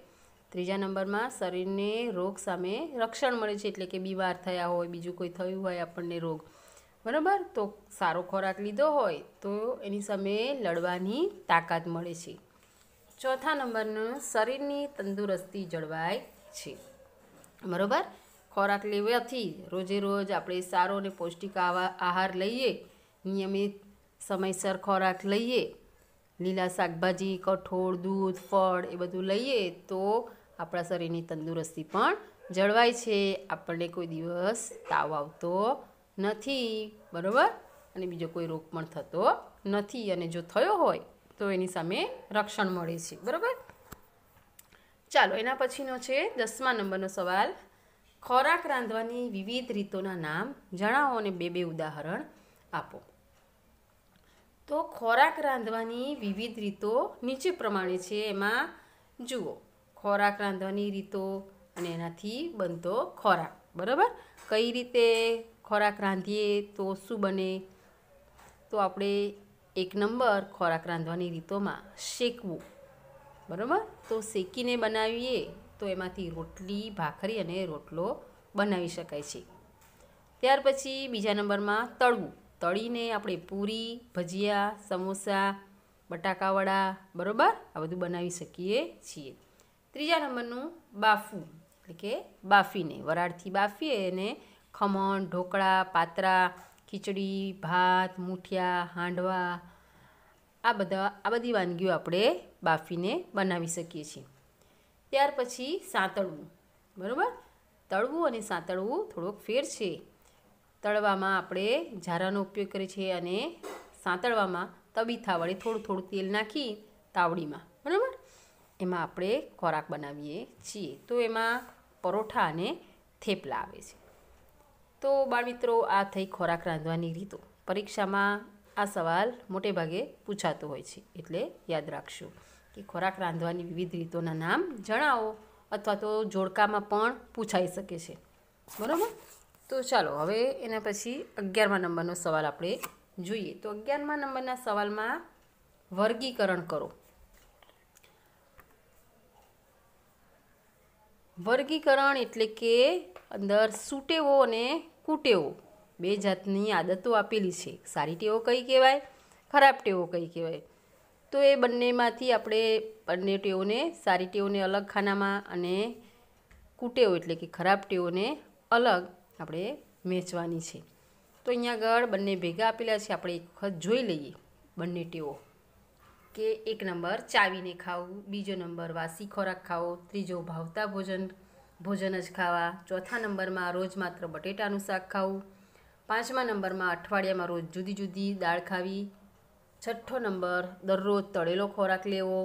ત્રીજા નંબરમાં શરીરને રોગ સામે રક્ષણ મળે છે એટલે કે બીમાર થયા હોય બીજું કોઈ થયું હોય આપણને રોગ બરાબર તો સારો ખોરાક લીધો હોય તો એની સામે લડવાની તાકાત મળે છે ચોથા નંબરનું શરીરની તંદુરસ્તી જળવાય છે બરાબર ખોરાક લેવાથી રોજે રોજ આપણે સારો અને પૌષ્ટિક આહાર લઈએ નિયમિત સમયસર ખોરાક લઈએ લીલા શાકભાજી કઠોળ દૂધ ફળ એ બધું લઈએ તો આપણા શરીરની તંદુરસ્તી પણ જળવાય છે આપણને કોઈ દિવસ તાવ આવતો નથી બરાબર અને બીજો કોઈ રોગ પણ થતો નથી અને જો થયો હોય તો એની સામે રક્ષણ મળે છે બરાબર ચાલો એના પછીનો છે દસમા નંબરનો સવાલ ખોરાક રાંધવાની વિવિધ રીતોના નામ જણાવો અને બે બે ઉદાહરણ આપો તો ખોરાક રાંધવાની વિવિધ રીતો નીચે પ્રમાણે છે એમાં જુઓ ખોરાક રાંધવાની રીતો અને એનાથી બનતો ખોરાક બરાબર કઈ રીતે ખોરાક રાંધીએ તો શું બને તો આપણે એક નંબર ખોરાક રાંધવાની રીતોમાં શેકવું બરાબર તો શેકીને બનાવીએ તો એમાંથી રોટલી ભાખરી અને રોટલો બનાવી શકાય છે ત્યાર પછી બીજા નંબરમાં તળવું તળીને આપણે પૂરી ભજીયા સમોસા બટાકાવડા બરાબર આ બધું બનાવી શકીએ છીએ ત્રીજા નંબરનું બાફવું એટલે કે બાફીને વરાળથી બાફીએ અને ખમણ ઢોકળા પાતરા ખીચડી ભાત મૂઠિયા હાંડવા આ બધા આ બધી વાનગીઓ આપણે બાફીને બનાવી શકીએ છીએ ત્યાર પછી સાંતળવું બરાબર તળવું અને સાંતળવું થોડોક ફેર છે તળવામાં આપણે ઝારાનો ઉપયોગ કરીએ છીએ અને સાંતળવામાં તબીથા વડે થોડું થોડું તેલ નાખી તાવડીમાં બરાબર એમાં આપણે ખોરાક બનાવીએ છીએ તો એમાં પરોઠા અને થેપલા આવે છે તો બાળમિત્રો આ થઈ ખોરાક રાંધવાની રીતો પરીક્ષામાં આ સવાલ મોટે ભાગે પૂછાતો હોય છે એટલે યાદ રાખશો કે ખોરાક રાંધવાની વિવિધ રીતોના નામ જણાવો અથવા તો જોડકામાં પણ પૂછાઈ શકે છે બરાબર તો ચાલો હવે એના પછી અગિયારમા નંબરનો સવાલ આપણે જોઈએ તો અગિયારમા નંબરના સવાલમાં વર્ગીકરણ કરો વર્ગીકરણ એટલે કે અંદર સૂટેવો અને કૂટેવો બે જાતની આદતો આપેલી છે સારી ટેવો કઈ કહેવાય ખરાબ ટેવો કઈ કહેવાય તો એ બંનેમાંથી આપણે બંને ટેવોને સારી ટેવોને અલગ ખાનામાં અને કૂટેવો એટલે કે ખરાબ ટેવોને અલગ આપણે વેચવાની છે તો અહીંયા આગળ બંને ભેગા આપેલા છે આપણે એક વખત જોઈ લઈએ બંને ટેવો કે એક નંબર ચાવીને ખાવું બીજો નંબર વાસી ખોરાક ખાવો ત્રીજો ભાવતા ભોજન ભોજન જ ખાવા ચોથા નંબરમાં રોજ માત્ર બટેટાનું શાક ખાવું પાંચમા નંબરમાં અઠવાડિયામાં રોજ જુદી જુદી દાળ ખાવી છઠ્ઠો નંબર દરરોજ તળેલો ખોરાક લેવો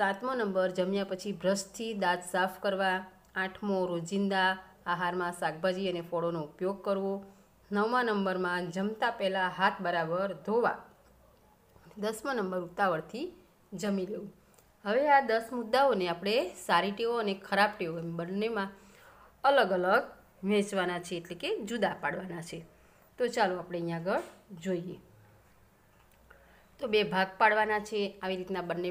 સાતમો નંબર જમ્યા પછી બ્રશથી દાંત સાફ કરવા આઠમો રોજિંદા આહારમાં શાકભાજી અને ફળોનો ઉપયોગ કરવો નવમા નંબરમાં જમતા પહેલાં હાથ બરાબર ધોવા દસમા નંબર ઉતાવળથી જમી લેવું હવે આ દસ મુદ્દાઓને આપણે સારી ટેવો અને ખરાબ ટેવો એમ બંનેમાં અલગ અલગ વેચવાના છે એટલે કે જુદા પાડવાના છે તો ચાલો આપણે અહીંયા આગળ જોઈએ તો બે ભાગ પાડવાના છે આવી રીતના બંને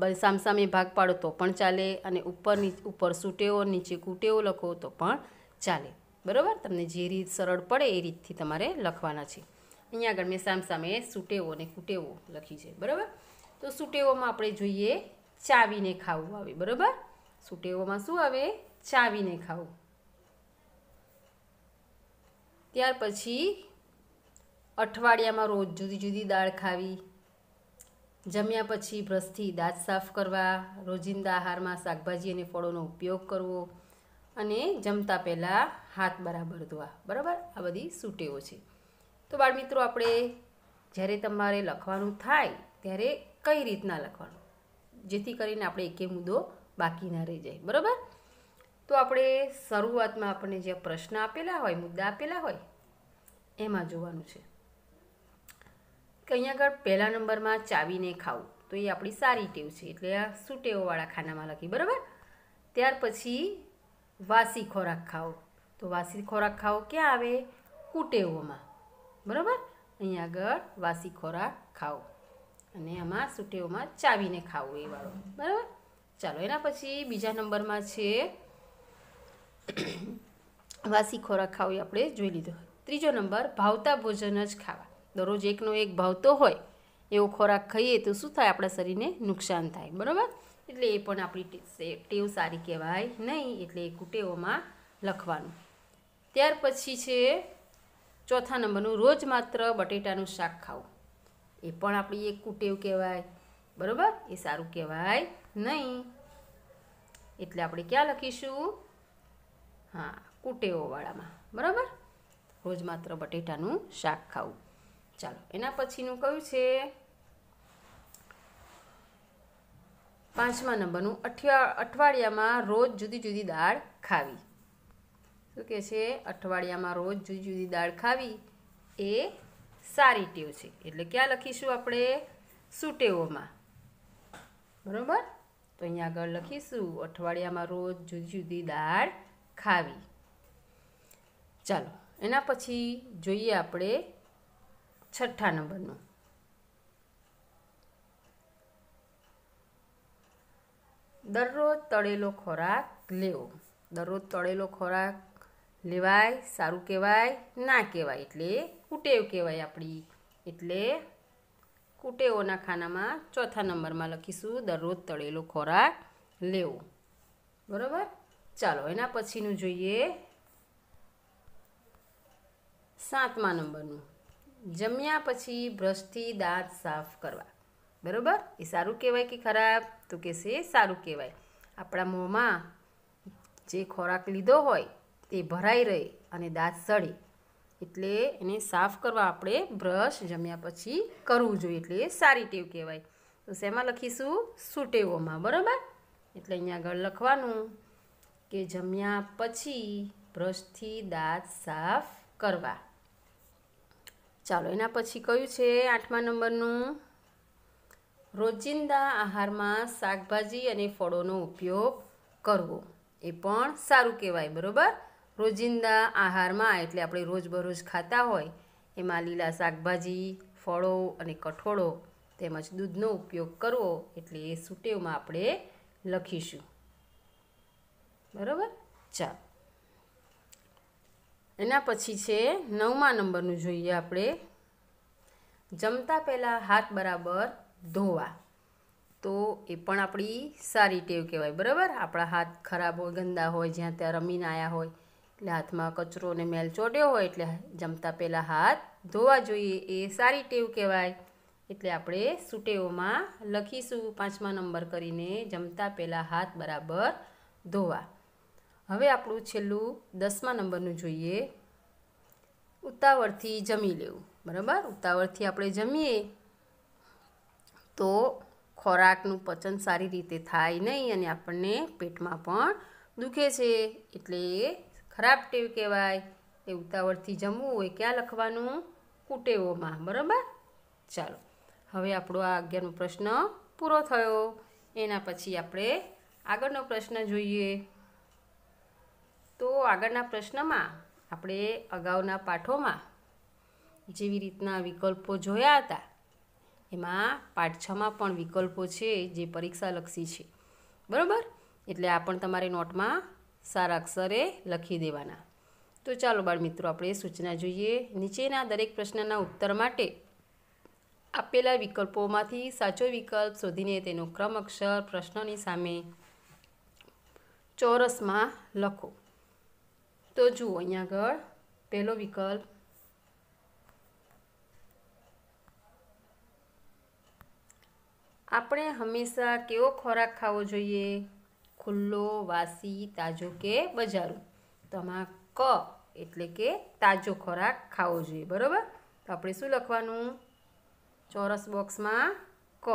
સામસામે ભાગ પાડો તો પણ ચાલે અને ઉપર ઉપર સૂટેવો નીચે કૂટેઓ લખો તો પણ ચાલે બરાબર તમને જે રીત સરળ પડે એ રીતથી તમારે લખવાના છે અહીંયા આગળ મેં સામસામે સૂટેઓ અને કૂટેઓ લખી છે બરાબર તો સૂટેઓમાં આપણે જોઈએ ચાવીને ખાવું આવે બરાબર સૂટેઓમાં શું આવે ચાવીને ખાવું ત્યાર પછી અઠવાડિયામાં રોજ જુદી જુદી દાળ ખાવી જમ્યા પછી બ્રશથી દાંત સાફ કરવા રોજિંદા આહારમાં શાકભાજી અને ફળોનો ઉપયોગ કરવો અને જમતા પહેલાં હાથ બરાબર ધોવા બરાબર આ બધી સૂટેવો છે તો બાળમિત્રો આપણે જ્યારે તમારે લખવાનું થાય ત્યારે કઈ રીતના લખવાનું જેથી કરીને આપણે એકે મુદ્દો બાકી ના રહી જાય બરાબર તો આપણે શરૂઆતમાં આપણને જે પ્રશ્ન આપેલા હોય મુદ્દા આપેલા હોય એમાં જોવાનું છે કે અહીંયા આગળ પહેલા નંબરમાં ચાવીને ખાવું તો એ આપણી સારી ટેવ છે એટલે આ સુટેવવાળા ખાનામાં લખી બરાબર ત્યાર પછી વાસી ખોરાક ખાઓ તો વાસી ખોરાક ખાઓ ક્યાં આવે કુટેવોમાં બરાબર અહીંયા આગળ વાસી ખોરાક ખાઓ અને આમાં સુટેવોમાં ચાવીને ખાવું એ વાળો બરાબર ચાલો એના પછી બીજા નંબરમાં છે વાસી ખોરાક ખાવું એ આપણે જોઈ લીધો ત્રીજો નંબર ભાવતા ભોજન જ ખાવા દરરોજ એકનો એક ભાવતો હોય એવો ખોરાક ખાઈએ તો શું થાય આપણા શરીરને નુકસાન થાય બરાબર એટલે એ પણ આપણી ટેવ સારી કહેવાય નહીં એટલે એ કુટેવોમાં લખવાનું ત્યાર પછી છે ચોથા નંબરનું રોજ માત્ર બટેટાનું શાક ખાવું એ પણ આપણી એક કુટેવ કહેવાય બરાબર એ સારું કહેવાય નહીં એટલે આપણે ક્યાં લખીશું હા કુટેવોવાળામાં બરાબર રોજ માત્ર બટેટાનું શાક ખાવું ચાલો એના પછીનું કયું છે પાંચમા નંબરનું અઠવા અઠવાડિયામાં રોજ જુદી જુદી દાળ ખાવી શું કહે છે અઠવાડિયામાં રોજ જુદી જુદી દાળ ખાવી એ સારી ટેવ છે એટલે ક્યાં લખીશું આપણે સુટેવોમાં બરાબર તો અહીંયા આગળ લખીશું અઠવાડિયામાં રોજ જુદી જુદી દાળ ખાવી ચાલો એના પછી જોઈએ આપણે છઠ્ઠા નંબરનું દરરોજ તળેલો ખોરાક લેવો દરરોજ તળેલો ખોરાક લેવાય સારું કહેવાય ના કહેવાય એટલે કુટેવ કહેવાય આપણી એટલે કુટેવોના ખાનામાં ચોથા નંબરમાં લખીશું દરરોજ તળેલો ખોરાક લેવો બરાબર ચાલો એના પછીનું જોઈએ સાતમા નંબરનું જમ્યા પછી બ્રશથી દાંત સાફ કરવા બરાબર એ સારું કહેવાય કે ખરાબ તો કે છે સારું કહેવાય આપણા મોંમાં જે ખોરાક લીધો હોય તે ભરાઈ રહે અને દાંત સડે એટલે એને સાફ કરવા આપણે બ્રશ જમ્યા પછી કરવું જોઈએ એટલે સારી ટેવ કહેવાય તો શેમાં લખીશું સુટેવોમાં બરાબર એટલે અહીંયા આગળ લખવાનું કે જમ્યા પછી બ્રશથી દાંત સાફ કરવા ચાલો એના પછી કયું છે આઠમા નંબરનું રોજિંદા આહારમાં શાકભાજી અને ફળોનો ઉપયોગ કરવો એ પણ સારું કહેવાય બરાબર રોજિંદા આહારમાં એટલે આપણે રોજબરોજ ખાતા હોય એમાં લીલા શાકભાજી ફળો અને કઠોળો તેમજ દૂધનો ઉપયોગ કરવો એટલે એ સુટેવમાં આપણે લખીશું બરાબર ચાલો એના પછી છે નવમા નંબરનું જોઈએ આપણે જમતા પહેલાં હાથ બરાબર ધોવા તો એ પણ આપણી સારી ટેવ કહેવાય બરાબર આપણા હાથ ખરાબ હોય ગંદા હોય જ્યાં ત્યાં રમીને આવ્યા હોય એટલે હાથમાં કચરો અને મેલ ચોડ્યો હોય એટલે જમતા પહેલાં હાથ ધોવા જોઈએ એ સારી ટેવ કહેવાય એટલે આપણે સુટેવોમાં લખીશું પાંચમા નંબર કરીને જમતા પહેલાં હાથ બરાબર ધોવા હવે આપણું છેલ્લું દસમા નંબરનું જોઈએ ઉતાવળથી જમી લેવું બરાબર ઉતાવળથી આપણે જમીએ તો ખોરાકનું પચન સારી રીતે થાય નહીં અને આપણને પેટમાં પણ દુખે છે એટલે ખરાબ ટેવ કહેવાય એ ઉતાવળથી જમવું હોય ક્યાં લખવાનું કુટેવોમાં બરાબર ચાલો હવે આપણો આ અગિયારનો પ્રશ્ન પૂરો થયો એના પછી આપણે આગળનો પ્રશ્ન જોઈએ તો આગળના પ્રશ્નમાં આપણે અગાઉના પાઠોમાં જેવી રીતના વિકલ્પો જોયા હતા એમાં પાઠ છમાં પણ વિકલ્પો છે જે પરીક્ષાલક્ષી છે બરાબર એટલે આ પણ તમારે નોટમાં સારા અક્ષરે લખી દેવાના તો ચાલો બાળ મિત્રો આપણે સૂચના જોઈએ નીચેના દરેક પ્રશ્નના ઉત્તર માટે આપેલા વિકલ્પોમાંથી સાચો વિકલ્પ શોધીને તેનો ક્રમ અક્ષર પ્રશ્નની સામે ચોરસમાં લખો તો જુઓ અહીંયા આગળ પહેલો વિકલ્પ આપણે હંમેશા કેવો ખોરાક ખાવો જોઈએ ખુલ્લો વાસી તાજો કે બજારો તો આમાં ક એટલે કે તાજો ખોરાક ખાવો જોઈએ બરાબર તો આપણે શું લખવાનું ચોરસ બોક્સમાં ક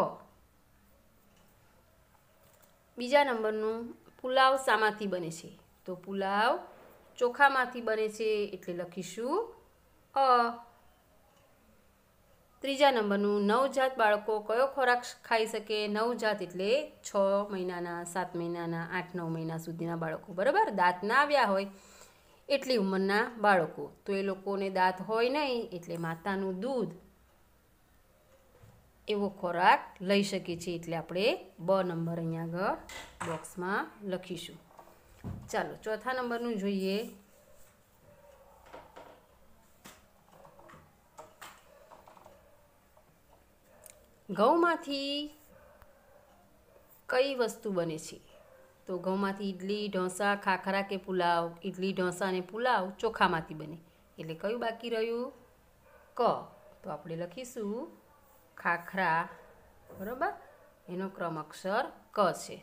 બીજા નંબરનું પુલાવ શામાંથી બને છે તો પુલાવ ચોખામાંથી બને છે એટલે લખીશું અ ત્રીજા નંબરનું નવજાત બાળકો કયો ખોરાક ખાઈ શકે નવજાત એટલે છ મહિનાના સાત મહિનાના આઠ નવ મહિના સુધીના બાળકો બરાબર દાંત ના આવ્યા હોય એટલી ઉંમરના બાળકો તો એ લોકોને દાંત હોય નહીં એટલે માતાનું દૂધ એવો ખોરાક લઈ શકે છે એટલે આપણે બ નંબર અહીંયા આગળ બોક્સમાં લખીશું ચાલો ચોથા નંબરનું જોઈએ ઘઉંમાંથી કઈ વસ્તુ બને છે તો ઘઉંમાંથી ઇડલી ઢોંસા ખાખરા કે પુલાવ ઇડલી ઢોંસા અને પુલાવ ચોખામાંથી બને એટલે કયું બાકી રહ્યું ક તો આપણે લખીશું ખાખરા બરાબર એનો ક્રમ અક્ષર ક છે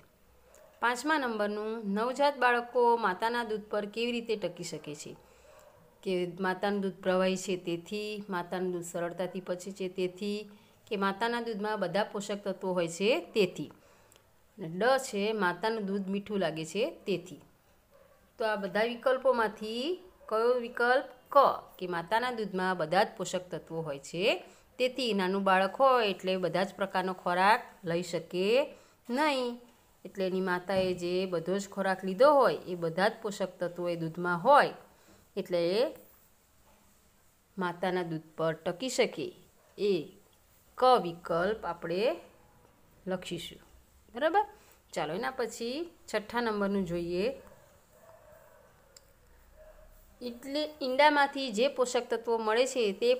પાંચમા નંબરનું નવજાત બાળકો માતાના દૂધ પર કેવી રીતે ટકી શકે છે કે માતાનું દૂધ પ્રવાહી છે તેથી માતાનું દૂધ સરળતાથી પચે છે તેથી કે માતાના દૂધમાં બધા પોષક તત્વો હોય છે તેથી ડ છે માતાનું દૂધ મીઠું લાગે છે તેથી તો આ બધા વિકલ્પોમાંથી કયો વિકલ્પ ક કે માતાના દૂધમાં બધા જ પોષક તત્વો હોય છે તેથી નાનું બાળક હોય એટલે બધા જ પ્રકારનો ખોરાક લઈ શકે નહીં એટલે એની માતાએ જે બધો જ ખોરાક લીધો હોય એ બધા જ પોષક તત્વો એ દૂધમાં હોય એટલે એ માતાના દૂધ પર ટકી શકે એ ક વિકલ્પ આપણે લખીશું બરાબર ચાલો એના પછી છઠ્ઠા નંબરનું જોઈએ એટલે ઈંડામાંથી જે પોષક તત્વો મળે છે તે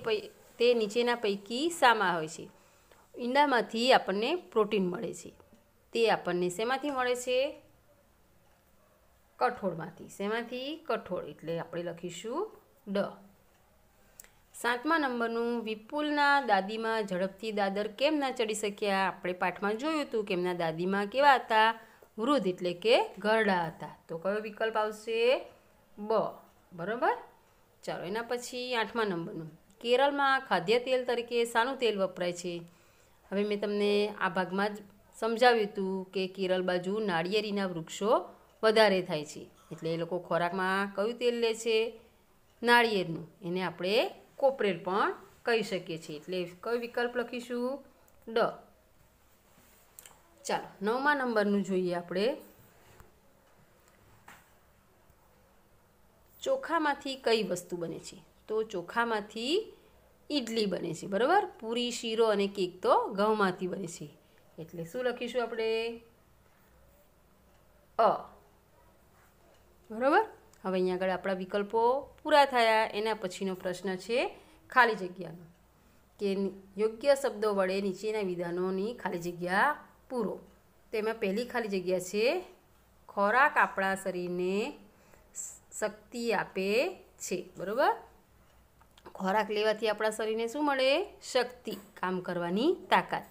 તે નીચેના પૈકી સામા હોય છે ઈંડામાંથી આપણને પ્રોટીન મળે છે તે આપણને શેમાંથી મળે છે કઠોળમાંથી શેમાંથી કઠોળ એટલે આપણે લખીશું ડ સાતમા નંબરનું વિપુલના દાદીમાં ઝડપથી દાદર કેમ ના ચડી શક્યા આપણે પાઠમાં જોયું હતું કે એમના દાદીમાં કેવા હતા વૃદ્ધ એટલે કે ઘરડા હતા તો કયો વિકલ્પ આવશે બ બરાબર ચાલો એના પછી આઠમા નંબરનું કેરળમાં ખાદ્ય તેલ તરીકે શાનું તેલ વપરાય છે હવે મેં તમને આ ભાગમાં જ સમજાવ્યું હતું કે કેરળ બાજુ નાળિયેરીના વૃક્ષો વધારે થાય છે એટલે એ લોકો ખોરાકમાં કયું તેલ લે છે નાળિયેરનું એને આપણે કોપરેલ પણ કહી શકીએ છીએ એટલે કયો વિકલ્પ લખીશું ડ ચાલો નવમા નંબરનું જોઈએ આપણે ચોખામાંથી કઈ વસ્તુ બને છે તો ચોખામાંથી ઈડલી બને છે બરાબર પૂરી શીરો અને કેક તો ઘઉંમાંથી બને છે એટલે શું લખીશું આપણે અ બરાબર હવે અહીંયા આગળ આપણા વિકલ્પો પૂરા થયા એના પછીનો પ્રશ્ન છે ખાલી જગ્યાનો કે યોગ્ય શબ્દો વડે નીચેના વિધાનોની ખાલી જગ્યા પૂરો તેમાં પહેલી ખાલી જગ્યા છે ખોરાક આપણા શરીરને શક્તિ આપે છે બરાબર ખોરાક લેવાથી આપણા શરીરને શું મળે શક્તિ કામ કરવાની તાકાત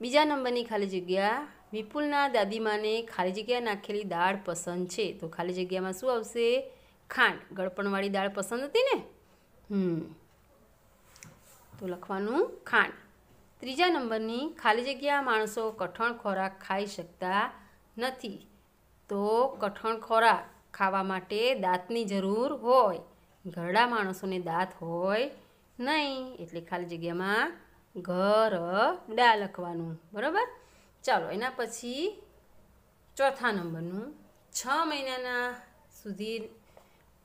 બીજા નંબરની ખાલી જગ્યા વિપુલના દાદીમાને ખાલી જગ્યા નાખેલી દાળ પસંદ છે તો ખાલી જગ્યામાં શું આવશે ખાંડ ગળપણવાળી દાળ પસંદ હતી ને હમ તો લખવાનું ખાંડ ત્રીજા નંબરની ખાલી જગ્યા માણસો કઠણ ખોરાક ખાઈ શકતા નથી તો કઠણ ખોરાક ખાવા માટે દાંતની જરૂર હોય ઘરડા માણસોને દાંત હોય નહીં એટલે ખાલી જગ્યામાં ઘર ડા લખવાનું બરાબર ચાલો એના પછી ચોથા નંબરનું છ મહિનાના સુધી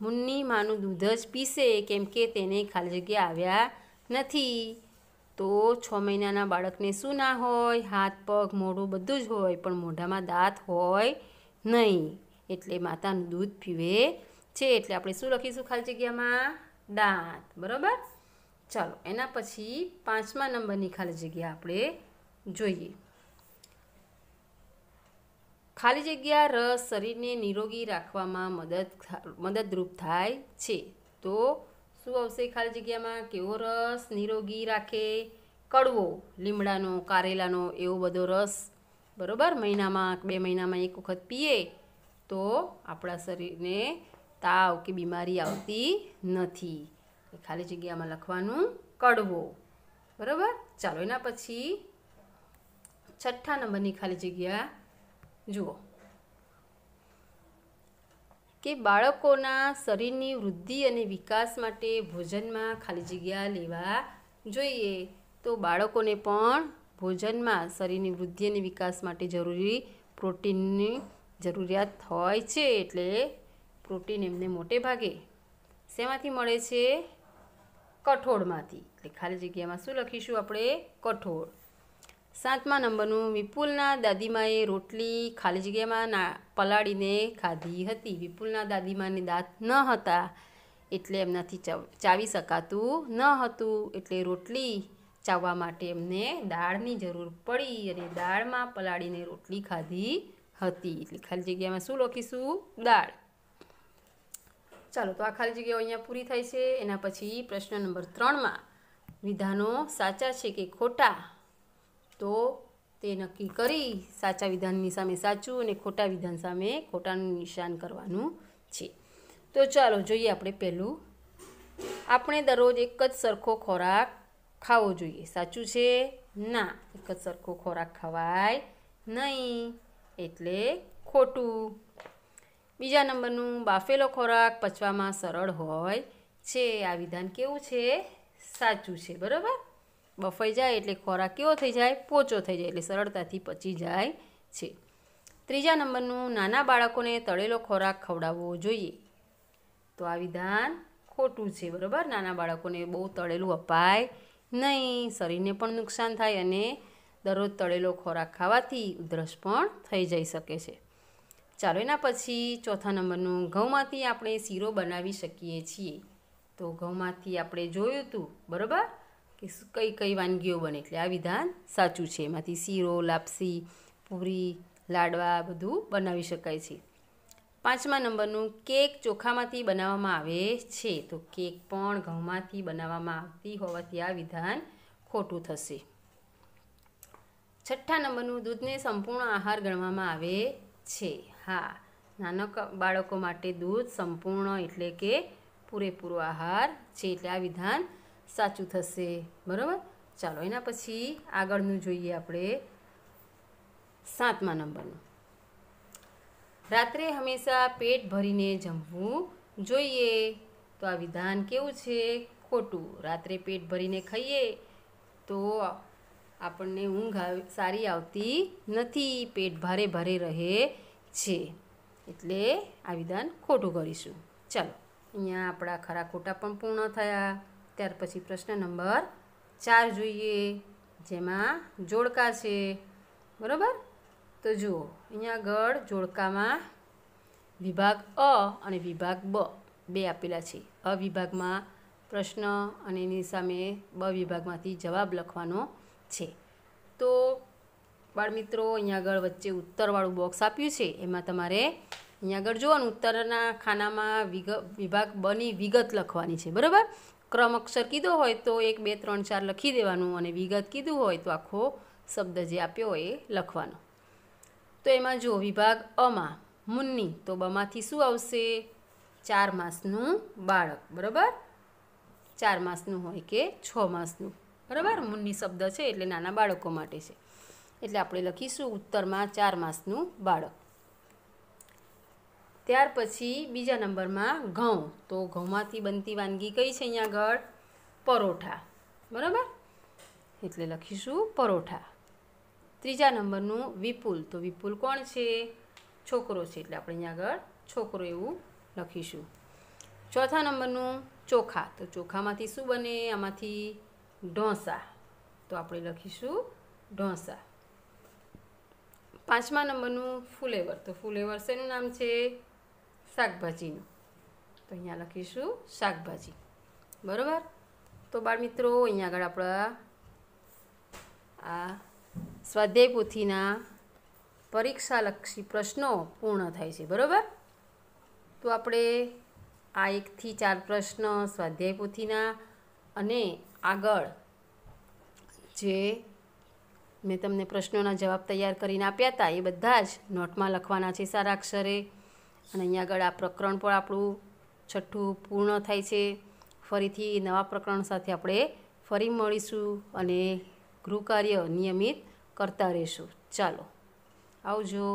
મુન્ની માનું દૂધ જ પીશે કેમ કે તેને ખાલી જગ્યા આવ્યા નથી તો છ મહિનાના બાળકને શું ના હોય હાથ પગ મોઢું બધું જ હોય પણ મોઢામાં દાંત હોય નહીં એટલે માતાનું દૂધ પીવે છે એટલે આપણે શું લખીશું ખાલી જગ્યામાં દાંત બરાબર ચાલો એના પછી પાંચમા નંબરની ખાલી જગ્યા આપણે જોઈએ ખાલી જગ્યા રસ શરીરને નિરોગી રાખવામાં મદદ મદદરૂપ થાય છે તો શું આવશે ખાલી જગ્યામાં કેવો રસ નિરોગી રાખે કડવો લીમડાનો કારેલાનો એવો બધો રસ બરાબર મહિનામાં બે મહિનામાં એક વખત પીએ તો આપણા શરીરને તાવ કે બીમારી આવતી નથી એ ખાલી જગ્યામાં લખવાનું કડવો બરાબર ચાલો એના પછી છઠ્ઠા નંબરની ખાલી જગ્યા જુઓ કે બાળકોના શરીરની વૃદ્ધિ અને વિકાસ માટે ભોજનમાં ખાલી જગ્યા લેવા જોઈએ તો બાળકોને પણ ભોજનમાં શરીરની વૃદ્ધિ અને વિકાસ માટે જરૂરી પ્રોટીનની જરૂરિયાત હોય છે એટલે પ્રોટીન એમને મોટે ભાગે શેમાંથી મળે છે કઠોળમાંથી એટલે ખાલી જગ્યામાં શું લખીશું આપણે કઠોળ સાતમા નંબરનું વિપુલના દાદીમાએ રોટલી ખાલી જગ્યામાં ના પલાળીને ખાધી હતી વિપુલના દાદીમાને દાંત ન હતા એટલે એમનાથી ચાવી શકાતું ન હતું એટલે રોટલી ચાવવા માટે એમને દાળની જરૂર પડી અને દાળમાં પલાળીને રોટલી ખાધી હતી એટલે ખાલી જગ્યામાં શું લખીશું દાળ ચાલો તો આ ખાલી જગ્યાઓ અહીંયા પૂરી થાય છે એના પછી પ્રશ્ન નંબર ત્રણમાં વિધાનો સાચા છે કે ખોટા તો તે નક્કી કરી સાચા વિધાનની સામે સાચું અને ખોટા વિધાન સામે ખોટાનું નિશાન કરવાનું છે તો ચાલો જોઈએ આપણે પહેલું આપણે દરરોજ એક જ સરખો ખોરાક ખાવો જોઈએ સાચું છે ના એક જ સરખો ખોરાક ખવાય નહીં એટલે ખોટું બીજા નંબરનું બાફેલો ખોરાક પચવામાં સરળ હોય છે આ વિધાન કેવું છે સાચું છે બરાબર બફાઈ જાય એટલે ખોરાક કેવો થઈ જાય પોચો થઈ જાય એટલે સરળતાથી પચી જાય છે ત્રીજા નંબરનું નાના બાળકોને તળેલો ખોરાક ખવડાવવો જોઈએ તો આ વિધાન ખોટું છે બરાબર નાના બાળકોને બહુ તળેલું અપાય નહીં શરીરને પણ નુકસાન થાય અને દરરોજ તળેલો ખોરાક ખાવાથી ઉધરસ પણ થઈ જઈ શકે છે ચાલો એના પછી ચોથા નંબરનું ઘઉંમાંથી આપણે શીરો બનાવી શકીએ છીએ તો ઘઉંમાંથી આપણે જોયું હતું બરાબર કે કઈ કઈ વાનગીઓ બને એટલે આ વિધાન સાચું છે એમાંથી શીરો લાપસી પૂરી લાડવા બધું બનાવી શકાય છે પાંચમા નંબરનું કેક ચોખામાંથી બનાવવામાં આવે છે તો કેક પણ ઘઉંમાંથી બનાવવામાં આવતી હોવાથી આ વિધાન ખોટું થશે છઠ્ઠા નંબરનું દૂધને સંપૂર્ણ આહાર ગણવામાં આવે છે હા નાના બાળકો માટે દૂધ સંપૂર્ણ એટલે કે પૂરેપૂરો આહાર છે એટલે આ વિધાન સાચું થશે બરાબર ચાલો એના પછી આગળનું જોઈએ આપણે સાતમા નંબરનું રાત્રે હંમેશા પેટ ભરીને જમવું જોઈએ તો આ વિધાન કેવું છે ખોટું રાત્રે પેટ ભરીને ખાઈએ તો આપણને ઊંઘ સારી આવતી નથી પેટ ભારે ભારે રહે છે એટલે આ વિધાન ખોટું કરીશું ચાલો અહીંયા આપણા ખરા ખોટા પણ પૂર્ણ થયા ત્યાર પછી પ્રશ્ન નંબર ચાર જોઈએ જેમાં જોડકા છે બરાબર તો જુઓ અહીંયા આગળ જોડકામાં વિભાગ અ અને વિભાગ બ બે આપેલા છે અ વિભાગમાં પ્રશ્ન અને એની સામે બ વિભાગમાંથી જવાબ લખવાનો છે તો બાળમિત્રો અહીંયા આગળ વચ્ચે ઉત્તરવાળું બોક્સ આપ્યું છે એમાં તમારે અહીંયા આગળ જોવાનું ઉત્તરના ખાનામાં વિગ વિભાગ બની વિગત લખવાની છે બરાબર ક્રમ અક્ષર કીધો હોય તો એક બે ત્રણ ચાર લખી દેવાનું અને વિગત કીધું હોય તો આખો શબ્દ જે આપ્યો હોય એ લખવાનો તો એમાં જો વિભાગ અમાં મુન્ની તો બમાંથી શું આવશે ચાર માસનું બાળક બરાબર ચાર માસનું હોય કે છ માસનું બરાબર મુન્ની શબ્દ છે એટલે નાના બાળકો માટે છે એટલે આપણે લખીશું ઉત્તરમાં ચાર માસનું બાળક ત્યાર પછી બીજા નંબરમાં ઘઉં તો ઘઉંમાંથી બનતી વાનગી કઈ છે અહીંયા આગળ પરોઠા બરાબર એટલે લખીશું પરોઠા ત્રીજા નંબરનું વિપુલ તો વિપુલ કોણ છે છોકરો છે એટલે આપણે અહીંયા આગળ છોકરો એવું લખીશું ચોથા નંબરનું ચોખા તો ચોખામાંથી શું બને આમાંથી ઢોંસા તો આપણે લખીશું ઢોંસા પાંચમા નંબરનું ફુલેવર તો ફૂલેવર શેનું નામ છે શાકભાજીનું તો અહીંયા લખીશું શાકભાજી બરાબર તો બાળમિત્રો અહીંયા આગળ આપણા આ સ્વાધ્યાય પોથીના પરીક્ષાલક્ષી પ્રશ્નો પૂર્ણ થાય છે બરાબર તો આપણે આ એકથી ચાર પ્રશ્ન સ્વાધ્યાય પોથીના અને આગળ જે મેં તમને પ્રશ્નોના જવાબ તૈયાર કરીને આપ્યા હતા એ બધા જ નોટમાં લખવાના છે સારા અક્ષરે અને અહીંયા આગળ આ પ્રકરણ પણ આપણું છઠ્ઠું પૂર્ણ થાય છે ફરીથી નવા પ્રકરણ સાથે આપણે ફરી મળીશું અને ગૃહકાર્ય નિયમિત કરતા રહીશું ચાલો આવજો